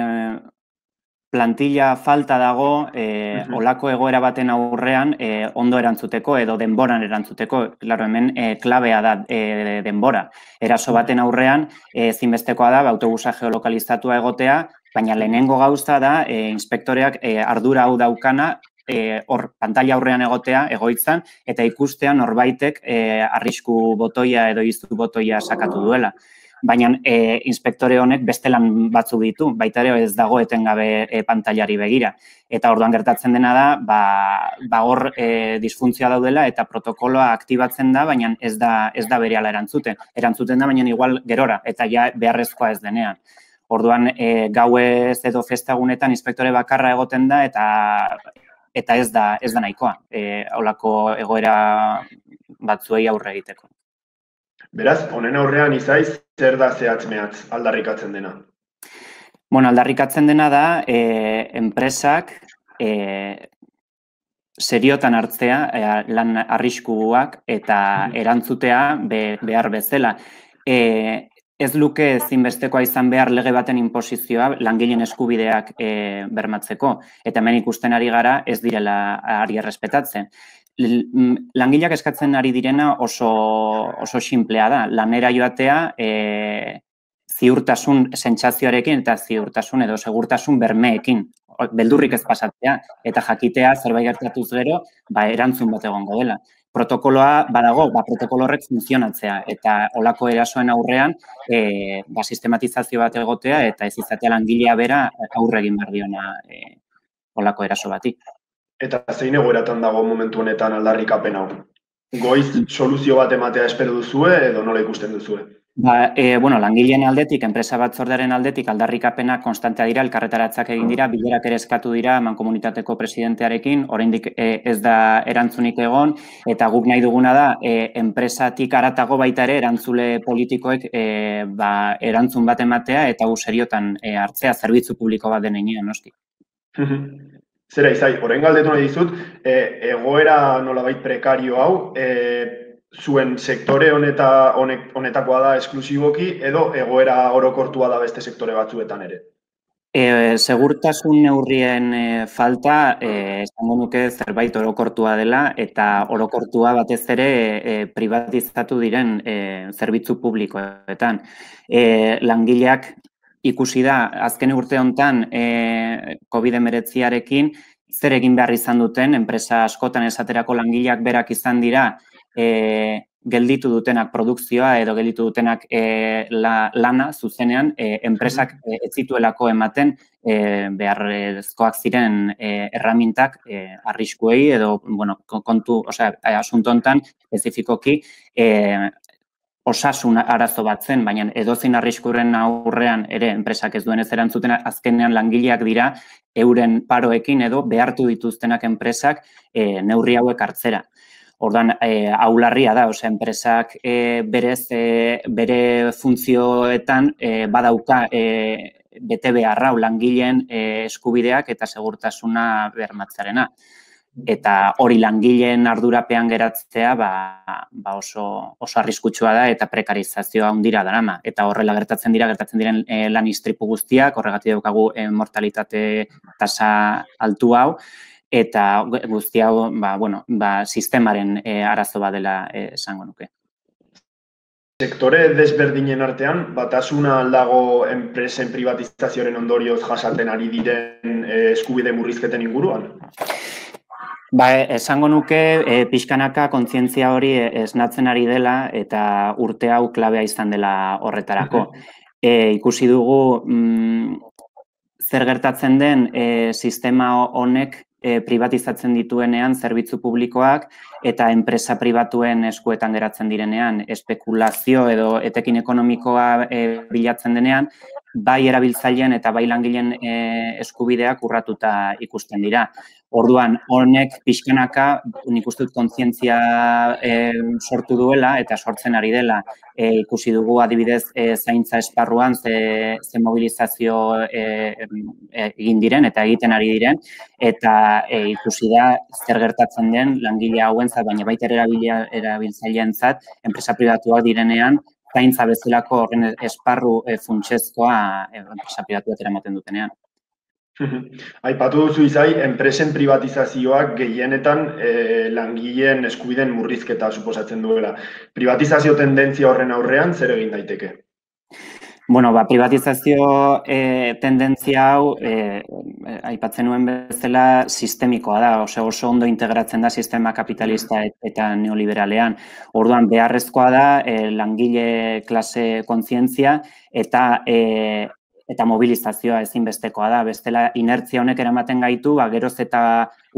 plantilla falta dago e, olako egoera baten aurrean e, ondo erantzuteko edo denboran erantzuteko, claro hemen e, klabea da e, denbora. Eraso baten aurrean zinbestekoa da autobusa geolokalizatua egotea, baina lehenengo gauza da e, inspektoreak e, ardura hau daukana e, pantalla aurrean egotea egoitzan eta ikustean norbaitek e, arrisku botoia edo iztu botoia sakatu duela baina e, inspektore honek beste lan batzu ditu, baita ere ez dago etengabe e, pantailari begira. Eta orduan gertatzen dena da, ba, ba hor e, disfuntzia daudela eta protokoloa aktibatzen da, baina ez da, ez da bere erantzuten. Erantzuten da, baina igual gerora, eta ja beharrezkoa ez denean. Orduan, e, gauez edo festagunetan inspektore bakarra egoten da eta eta ez da ez da nahikoa. Eh olako egoera batzuei aurre egiteko. Beraz, honen aurrean izaiz, zer da zehatzmeatz aldarrikatzen dena? Bueno, aldarrikatzen dena da, eh, enpresak e, seriotan hartzea, eh, lan arriskuak eta erantzutea behar bezala. E, ez luke zinbestekoa izan behar lege baten inpozizioa langileen eskubideak e, bermatzeko. Eta hemen ikusten ari gara ez direla ari errespetatzen langileak eskatzen ari direna oso, oso simplea da. Lanera joatea e, ziurtasun sentsazioarekin eta ziurtasun edo segurtasun bermeekin. Beldurrik ez pasatzea eta jakitea zerbait gertatuz gero, ba, erantzun bat egon dela. Protokoloa badago, ba, protokolo funtzionatzea eta olako erasoen aurrean e, ba, sistematizazio bat egotea eta ez izatea langilea bera aurre egin behar diona e, olako eraso batik. Eta zein egoeratan dago momentu honetan aldarrikapen hau? Goiz soluzio bat ematea espero duzue edo nola ikusten duzue? Ba, e, bueno, langileen aldetik, enpresa bat zordaren aldetik, aldarrikapena konstantea dira, elkarretaratzak egin dira, bilerak ere eskatu dira mankomunitateko presidentearekin, oraindik e, ez da erantzunik egon, eta guk nahi duguna da, e, enpresatik aratago baita ere, erantzule politikoek e, ba, erantzun bat ematea, eta guzeriotan e, hartzea zerbitzu publiko bat denean, noski. Zera izai, horren galdetu dizut, e, egoera nolabait prekario hau, e, zuen sektore honeta, honek, honetakoa da esklusiboki, edo egoera orokortua da beste sektore batzuetan ere? E, segurtasun neurrien e, falta, e, esan nuke zerbait orokortua dela, eta orokortua batez ere e, privatizatu diren e, zerbitzu publikoetan. E, langileak ikusi da azken urte honetan e, eh, COVID-19 arekin zer egin behar izan duten, enpresa askotan esaterako langileak berak izan dira e, gelditu dutenak produkzioa edo gelditu dutenak e, lana zuzenean e, enpresak ez zituelako ematen e, beharrezkoak ziren e, erramintak e, arriskuei edo bueno, kontu, osea, asunto honetan, espezifikoki osasun arazo batzen, baina edozein arriskuren aurrean ere enpresak ez duen ez azkenean langileak dira euren paroekin edo behartu dituztenak enpresak e, neurri hauek hartzera. Ordan e, eh, aularria da, osea enpresak e, berez e, bere funtzioetan e, badauka e, bete beharra langileen e, eskubideak eta segurtasuna bermatzarena eta hori langileen ardurapean geratzea ba, ba oso, oso arriskutsua da eta prekarizazioa hundira darama. Eta horrela gertatzen dira, gertatzen diren e, lan istripu guztiak, horregatik daukagu e, mortalitate tasa altu hau, eta guzti hau ba, bueno, ba, sistemaren e, arazo badela esango nuke. Sektore desberdinen artean, batasuna aldago enpresen privatizazioaren ondorioz jasaten ari diren eskubide murrizketen inguruan? Ba, esango nuke, e, pixkanaka kontzientzia hori eh, esnatzen ari dela eta urte hau klabea izan dela horretarako. E, ikusi dugu, mm, zer gertatzen den e, sistema honek e, privatizatzen dituenean zerbitzu publikoak eta enpresa pribatuen eskuetan geratzen direnean, espekulazio edo etekin ekonomikoa e, bilatzen denean, bai erabiltzaileen eta bai langileen e, eskubideak urratuta ikusten dira. Orduan, honek pixkanaka nik uste dut kontzientzia sortu duela eta sortzen ari dela. E, ikusi dugu adibidez e, zaintza esparruan ze, ze mobilizazio e, egin diren eta egiten ari diren. Eta ikusi da zer gertatzen den langile hauen zat, baina baita erabilia erabiltzailean zat, enpresa pribatuak direnean, zaintza bezalako horren esparru e, funtsezkoa enpresa pribatuak eramaten dutenean. Mhm. Aipatu duzu izai, enpresen privatizazioak gehienetan e, langileen eskubiden murrizketa suposatzen duela. Privatizazio tendentzia horren aurrean, zer egin daiteke? Bueno, ba, privatizazio e, tendentzia hau, e, aipatzen nuen bezala, sistemikoa da, oso, oso ondo integratzen da sistema kapitalista mhm. eta neoliberalean. Orduan, beharrezkoa da, e, langile klase kontzientzia, eta e, eta mobilizazioa ezinbestekoa da. Bestela, inertzia honek eramaten gaitu, ba, geroz eta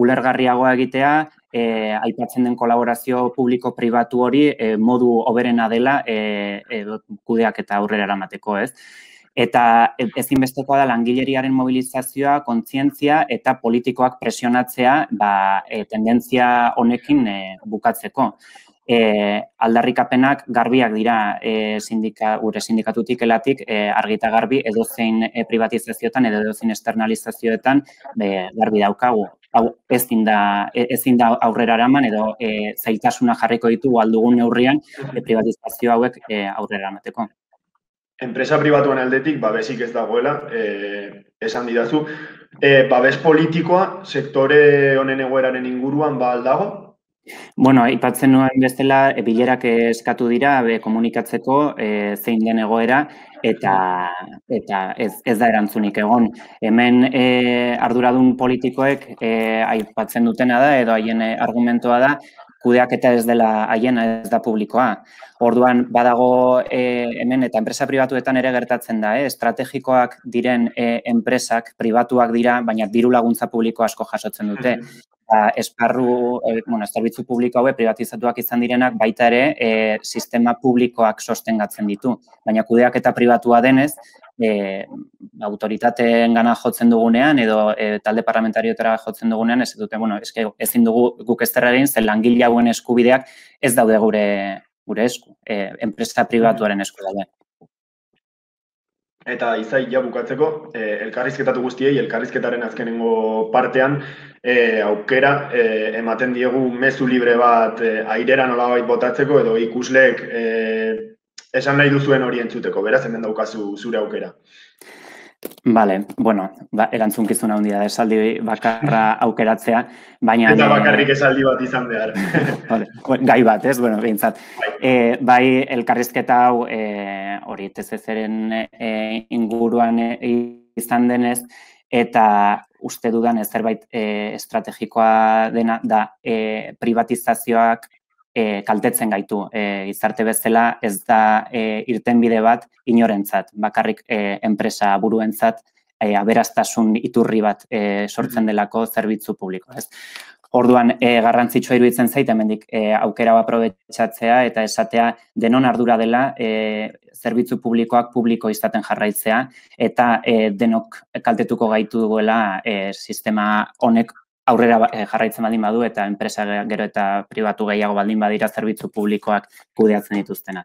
ulergarriagoa egitea, e, aipatzen den kolaborazio publiko-pribatu hori e, modu oberena dela e, e, kudeak eta aurrera eramateko ez. Eta e, ezinbestekoa da langileriaren mobilizazioa, kontzientzia eta politikoak presionatzea ba, e, tendentzia honekin e, bukatzeko e, aldarrikapenak garbiak dira e, sindika, gure sindikatutik elatik e, argita garbi edozein e, privatizazioetan edo edozein esternalizazioetan e, garbi daukagu. Hau, ezin, da, e, ezin da aurrera eraman edo e, zaitasuna jarriko ditu aldugun neurrian e, privatizazio hauek e, aurrera amateko. Enpresa privatuan aldetik, babesik ez dagoela, e, esan didazu. E, babes politikoa, sektore honen egoeraren inguruan ba aldago, Bueno, ipatzen nuen bestela, e, bilerak eskatu dira, be, komunikatzeko e, zein den egoera, eta, eta ez, ez da erantzunik egon. Hemen e, arduradun politikoek aipatzen dutena da, edo haien argumentoa da, kudeak eta ez dela haiena ez da publikoa. Orduan, badago hemen eta enpresa pribatuetan ere gertatzen da, eh? estrategikoak diren enpresak, pribatuak dira, baina diru laguntza publiko asko jasotzen dute. Mm-hmm ba, esparru, eh, bueno, zerbitzu publiko haue privatizatuak izan direnak baita ere e, sistema publikoak sostengatzen ditu. Baina kudeak eta pribatua denez, e, eh, autoritateen gana jotzen dugunean edo e, talde parlamentariotera jotzen dugunean, ez dute, bueno, eske, ezin dugu guk ezterrarein, zen langile eskubideak ez daude gure gure esku, eh, enpresa pribatuaren esku Eta izai, ja bukatzeko, eh, elkarrizketatu guztiei, elkarrizketaren azkenengo partean, e, aukera e, ematen diegu mezu libre bat e, airera nolabait botatzeko edo ikuslek e, esan nahi duzuen hori entzuteko, beraz hemen daukazu zure aukera. Vale, bueno, ba, erantzun kizun handi da esaldi bakarra aukeratzea, baina... Eta bakarrik esaldi bat izan behar. vale, gai bat, ez? Bueno, behintzat. E, bai, elkarrizketa hau e, hori tezezeren inguruan izan denez, eta uste dudan ez zerbait e, estrategikoa dena da e, privatizazioak e, kaltetzen gaitu. E, izarte bezala ez da e, irtenbide bat inorentzat, bakarrik e, enpresa buruentzat, e, aberastasun iturri bat e, sortzen mhm. delako zerbitzu publiko. Ez. Orduan, e, garrantzitsua iruditzen zait, hemendik e, aukera probetxatzea eta esatea denon ardura dela eh, zerbitzu publikoak publiko izaten jarraitzea eta denok kaltetuko gaitu duela sistema honek aurrera jarraitzen baldin badu eta enpresa gero eta pribatu gehiago baldin badira zerbitzu publikoak kudeatzen dituztena.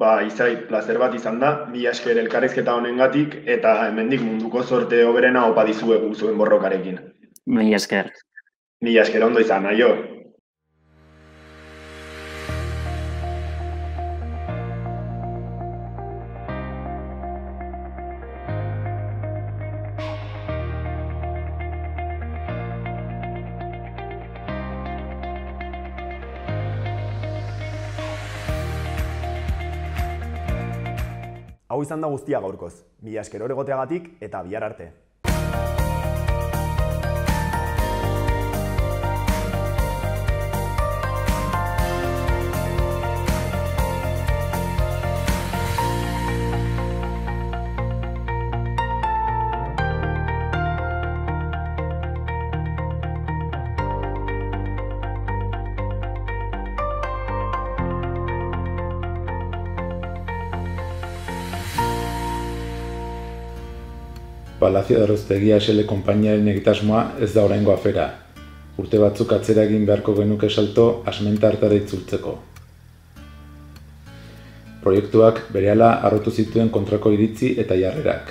Ba, izai, placer bat izan da, Bi asker elkarrizketa honengatik eta hemendik munduko zorte hoberena opa dizuegu zuen borrokarekin. Mi esker. Ni asker ondo izan, aio. Hau izan da guztia gaurkoz. Mila esker egoteagatik eta bihar arte. Palacio de Arroztegia esele konpainiaren egitasmoa ez da oraingo afera. Urte batzuk atzera egin beharko genuke salto asmenta hartara itzultzeko. Proiektuak berehala arrotu zituen kontrako iritzi eta jarrerak.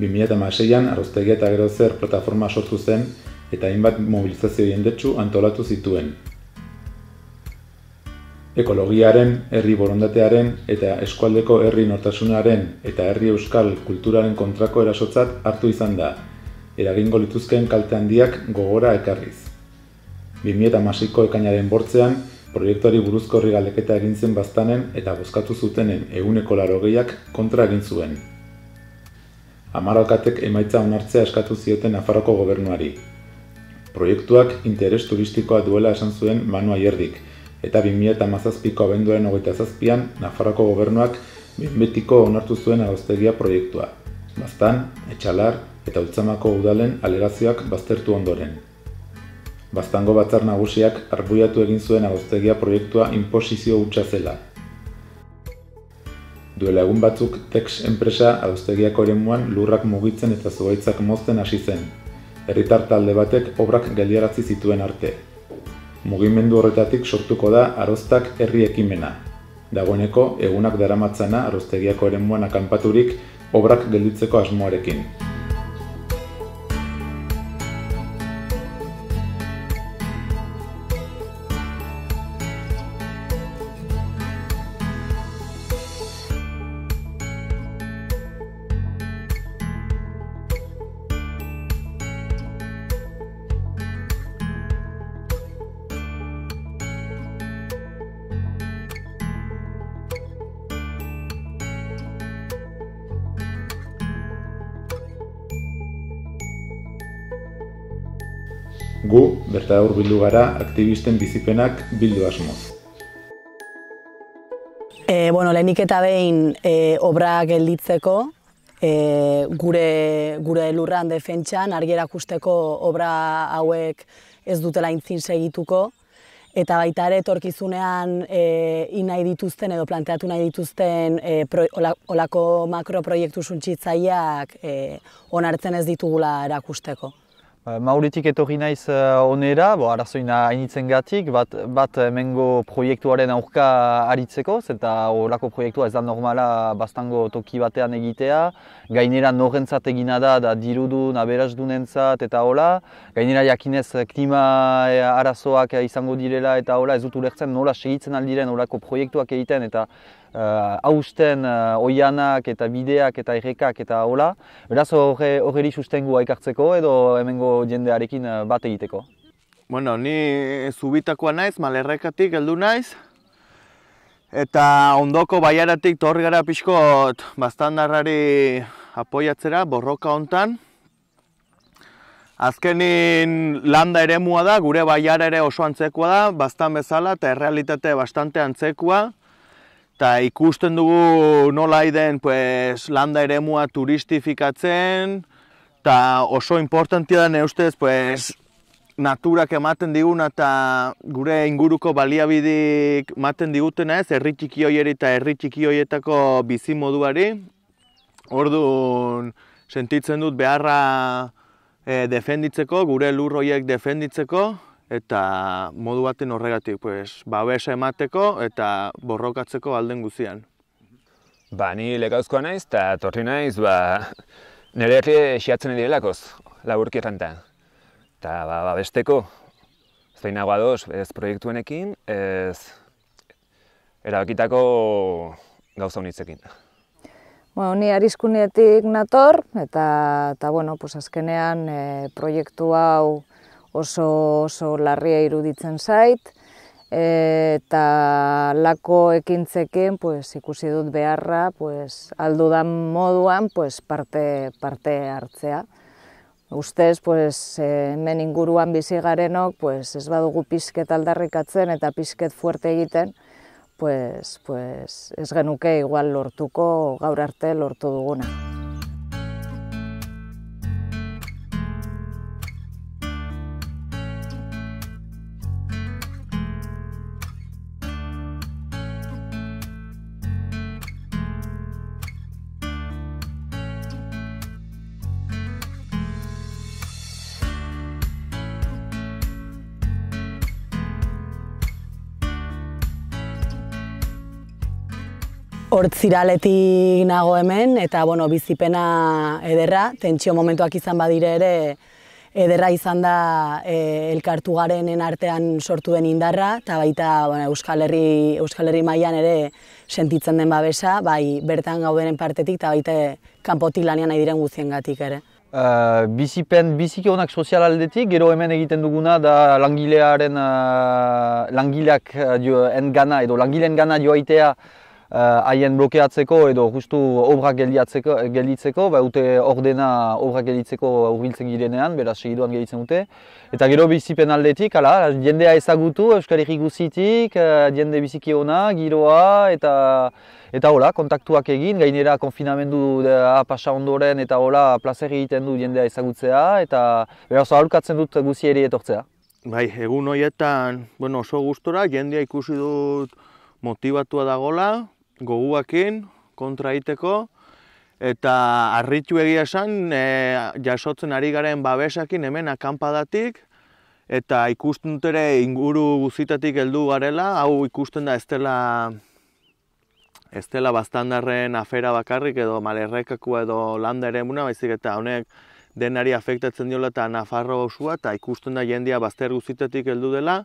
2006an Arroztegia eta Gerozer plataforma sortu zen eta hainbat mobilizazio jendetsu antolatu zituen, ekologiaren, herri borondatearen eta eskualdeko herri nortasunaren eta herri euskal kulturaren kontrako erasotzat hartu izan da, eragingo lituzkeen kalte handiak gogora ekarriz. eta masiko ekainaren bortzean, proiektuari buruzko herri galeketa egin zen baztanen eta bozkatu zutenen eguneko laro kontra egin zuen. Amaralkatek emaitza onartzea eskatu zioten Nafarroko gobernuari. Proiektuak interes turistikoa duela esan zuen Manu Aierdik, eta 2000 eta mazazpiko abenduaren hogeita zazpian, Nafarroko gobernuak bienbetiko onartu zuen adostegia proiektua. Baztan, etxalar eta utzamako udalen alegazioak baztertu ondoren. Baztango batzar nagusiak arbuiatu egin zuen adostegia proiektua inposizio hutsa zela. Duela egun batzuk, TEX enpresa adostegiako eremuan lurrak mugitzen eta zuaitzak mozten hasi zen. Herritar talde batek obrak geldiaratzi zituen arte, mugimendu horretatik sortuko da aroztak herri ekimena. Dagoeneko, egunak daramatzana aroztegiako eremuan akampaturik obrak gelditzeko asmoarekin. gu berta aur bildu gara aktivisten bizipenak bildu asmo. E, bueno, lehenik eta behin e, obra gelditzeko, e, gure, gure lurran defentsan, argi erakusteko obra hauek ez dutela intzin segituko, eta baita ere torkizunean e, inai dituzten edo planteatu nahi dituzten e, pro, olako makroproiektu suntsitzaileak e, onartzen ez ditugula erakusteko. Ba, Mauritik etorri naiz eh, onera, bo, arazoina hainitzen gatik, bat, bat eh, mengo proiektuaren aurka aritzeko, eta horako proiektua ez da normala bastango toki batean egitea, gainera norrentzat egina da, da dirudun, aberazdunentzat eta hola, gainera jakinez eh, klima arazoak izango direla eta hola, ez dut ulertzen nola segitzen aldiren horako proiektuak egiten, eta Eh, hausten austen eh, oianak eta bideak eta errekak eta hola, beraz horreri sustengua ikartzeko edo hemengo jendearekin eh, bat egiteko. Bueno, ni zubitakoa naiz, malerrekatik heldu naiz, eta ondoko baiaratik torri gara pixkot bastandarrari apoiatzera, borroka hontan. Azkenin landa ere da, gure baiara ere oso antzekoa da, bastan bezala, eta errealitate bastante antzekoa eta ikusten dugu nola den pues, landa ere mua turistifikatzen, eta oso importantia da ne ustez, pues, naturak ematen diguna eta gure inguruko baliabidik ematen digutena ez, herri txiki hoieri eta herri txiki hoietako bizimoduari. Orduan, sentitzen dut beharra eh, defenditzeko, gure lur hoiek defenditzeko, eta modu baten horregatik, pues, babesa emateko eta borrokatzeko alden guzian. Ba, ni legauzkoa naiz eta torri naiz, ba, nire herri esiatzen edo lakoz, laburki Eta, ba, besteko, zeinagoa doz, ez proiektuenekin, ez erabakitako gauza honitzekin. Ba, honi ariskunetik nator, eta, eta, bueno, pues, azkenean, e, proiektu hau oso, oso larria iruditzen zait, eta lako ekintzeken pues, ikusi dut beharra pues, aldudan moduan pues, parte, parte hartzea. Ustez, pues, eh, hemen inguruan bizi garenok, pues, ez badugu pizket aldarrikatzen eta pizket fuerte egiten, pues, pues, ez genuke igual lortuko gaur arte lortu duguna. Hortziraletik nago hemen, eta bueno, bizipena ederra, tentsio momentuak izan badire ere, ederra izan da e, elkartu garenen artean sortu den indarra, eta baita bueno, Euskal, Herri, Euskal Herri mailan ere sentitzen den babesa, bai bertan gaudenen partetik, eta baita kanpotik lanean nahi diren guzien gatik ere. Uh, bizipen, biziki honak sozial aldetik, gero hemen egiten duguna da langilearen, uh, langileak engana, edo langileen gana joaitea Eh, haien blokeatzeko edo justu obrak gelditzeko, gelditzeko ba, ute ordena obrak gelditzeko hurbiltzen girenean, beraz segiduan gelditzen dute. Eta gero bizipen aldetik, ala, jendea ezagutu, Euskal Herri eh, jende biziki ona, giroa, eta eta hola, kontaktuak egin, gainera konfinamendu da, eh, pasa ondoren, eta hola, plazer egiten du jendea ezagutzea, eta beraz, ahalkatzen dut guzi etortzea. Bai, egun hoietan bueno, oso gustora, jendea ikusi dut motivatua dagola, goguakin, kontra iteko, eta harritu egia esan, e, jasotzen ari garen babesakin hemen akampadatik, eta ikusten dut ere inguru guzitatik heldu garela, hau ikusten da ez dela, ez dela bastandarren afera bakarrik edo malerrekakua edo landa ere muna, baizik eta honek denari afektatzen diola eta nafarro osua, eta ikusten da jendia bazter guzitatik heldu dela,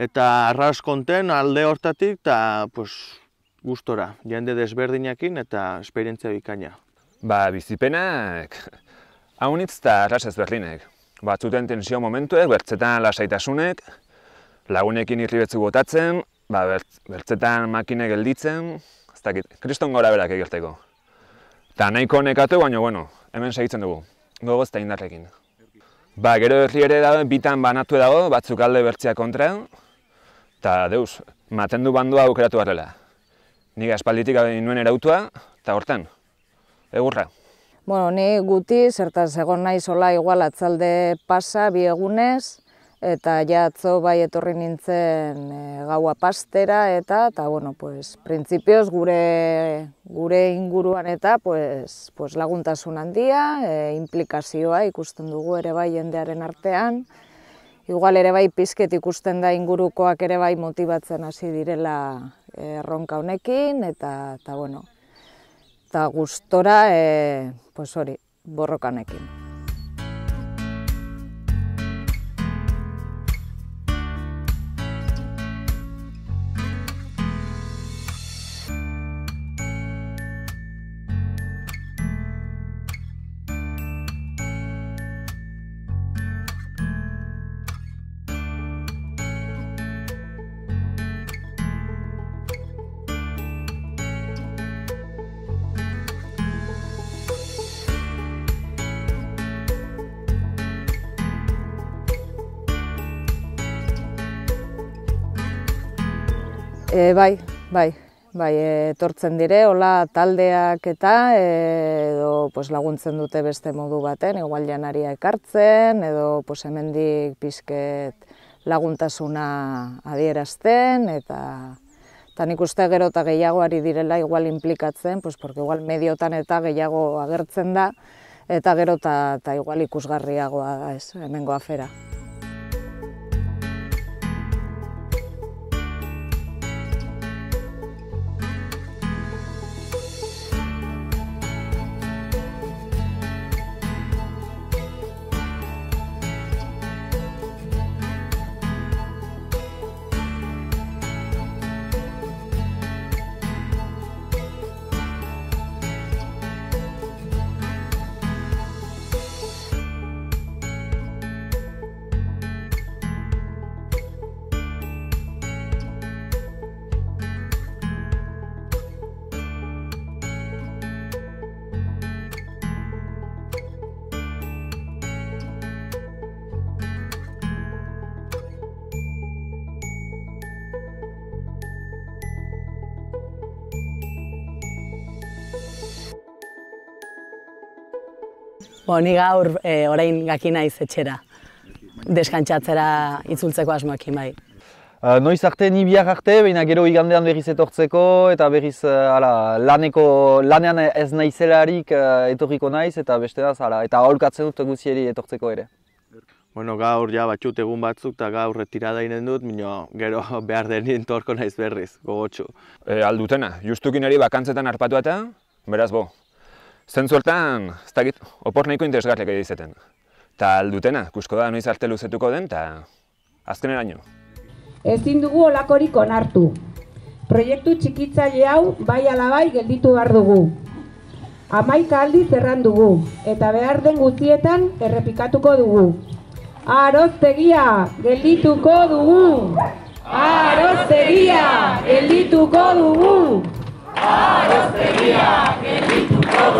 Eta arras alde hortatik, eta pues, gustora, jende desberdinakin eta esperientzia bikaina. Ba, bizipenak, haunitz eta lasez berlinek. Batzuten tensio momentuek, bertzetan lasaitasunek, lagunekin irri betzu botatzen, ba, bertzetan makine gelditzen, ez dakit, kriston gora berak egerteko. Eta nahiko nekatu, baina, bueno, hemen segitzen dugu, gogozta indarrekin. Ba, gero erri ere dago, bitan banatu dago, batzuk alde bertzia kontra, eta deus, matendu bandua aukeratu barrela. Nik aspalditik gabe nuen erautua, eta hortan, egurra. Bueno, ni guti, zertan zegoen nahi zola igual atzalde pasa, bi egunez, eta ja atzo bai etorri nintzen e, gaua pastera, eta, eta bueno, pues, printzipioz gure, gure inguruan eta pues, pues laguntasun handia, e, implikazioa ikusten dugu ere bai jendearen artean, Igual ere bai pizket ikusten da ingurukoak ere bai motibatzen hasi direla Eh, erronka honekin eta eta bueno, eta gustora eh pues hori, borrokanekin. E, bai, bai, bai, etortzen dire, hola taldeak eta eh, edo pues, laguntzen dute beste modu baten, igual janaria ekartzen, edo pues, hemendik pizket laguntasuna adierazten, eta eta nik uste gero eta gehiago ari direla igual implikatzen, pues, porque igual mediotan eta gehiago agertzen da, eta gero eta igual ikusgarriagoa ez, Hemengo afera. Bo, ni gaur e, orain gaki naiz etxera. Deskantzatzera itzultzeko asmoekin bai. Uh, noiz arte ni biak arte, baina gero igandean berriz etortzeko eta berriz uh, ala, laneko, lanean ez nahizelarik uh, etorriko naiz eta beste da eta aholkatzen dut egu etortzeko ere. Bueno, gaur ja batxut egun batzuk eta gaur retirada inen dut, minua gero behar den torko naiz berriz, gogotxu. E, aldutena, justukinari bakantzetan arpatu eta, beraz bo, zentzueltan, ez dakit, opor nahiko interesgarriak ere izaten. Ta aldutena, kusko da noiz arte luzetuko den, ta azken eraino. Ezin dugu olakorik onartu. Proiektu txikitzaile hau bai alabai gelditu behar dugu. Amaika aldi zerran dugu, eta behar den guztietan errepikatuko dugu. Aroztegia geldituko dugu! Aroztegia geldituko dugu! Aroztegia geldituko dugu!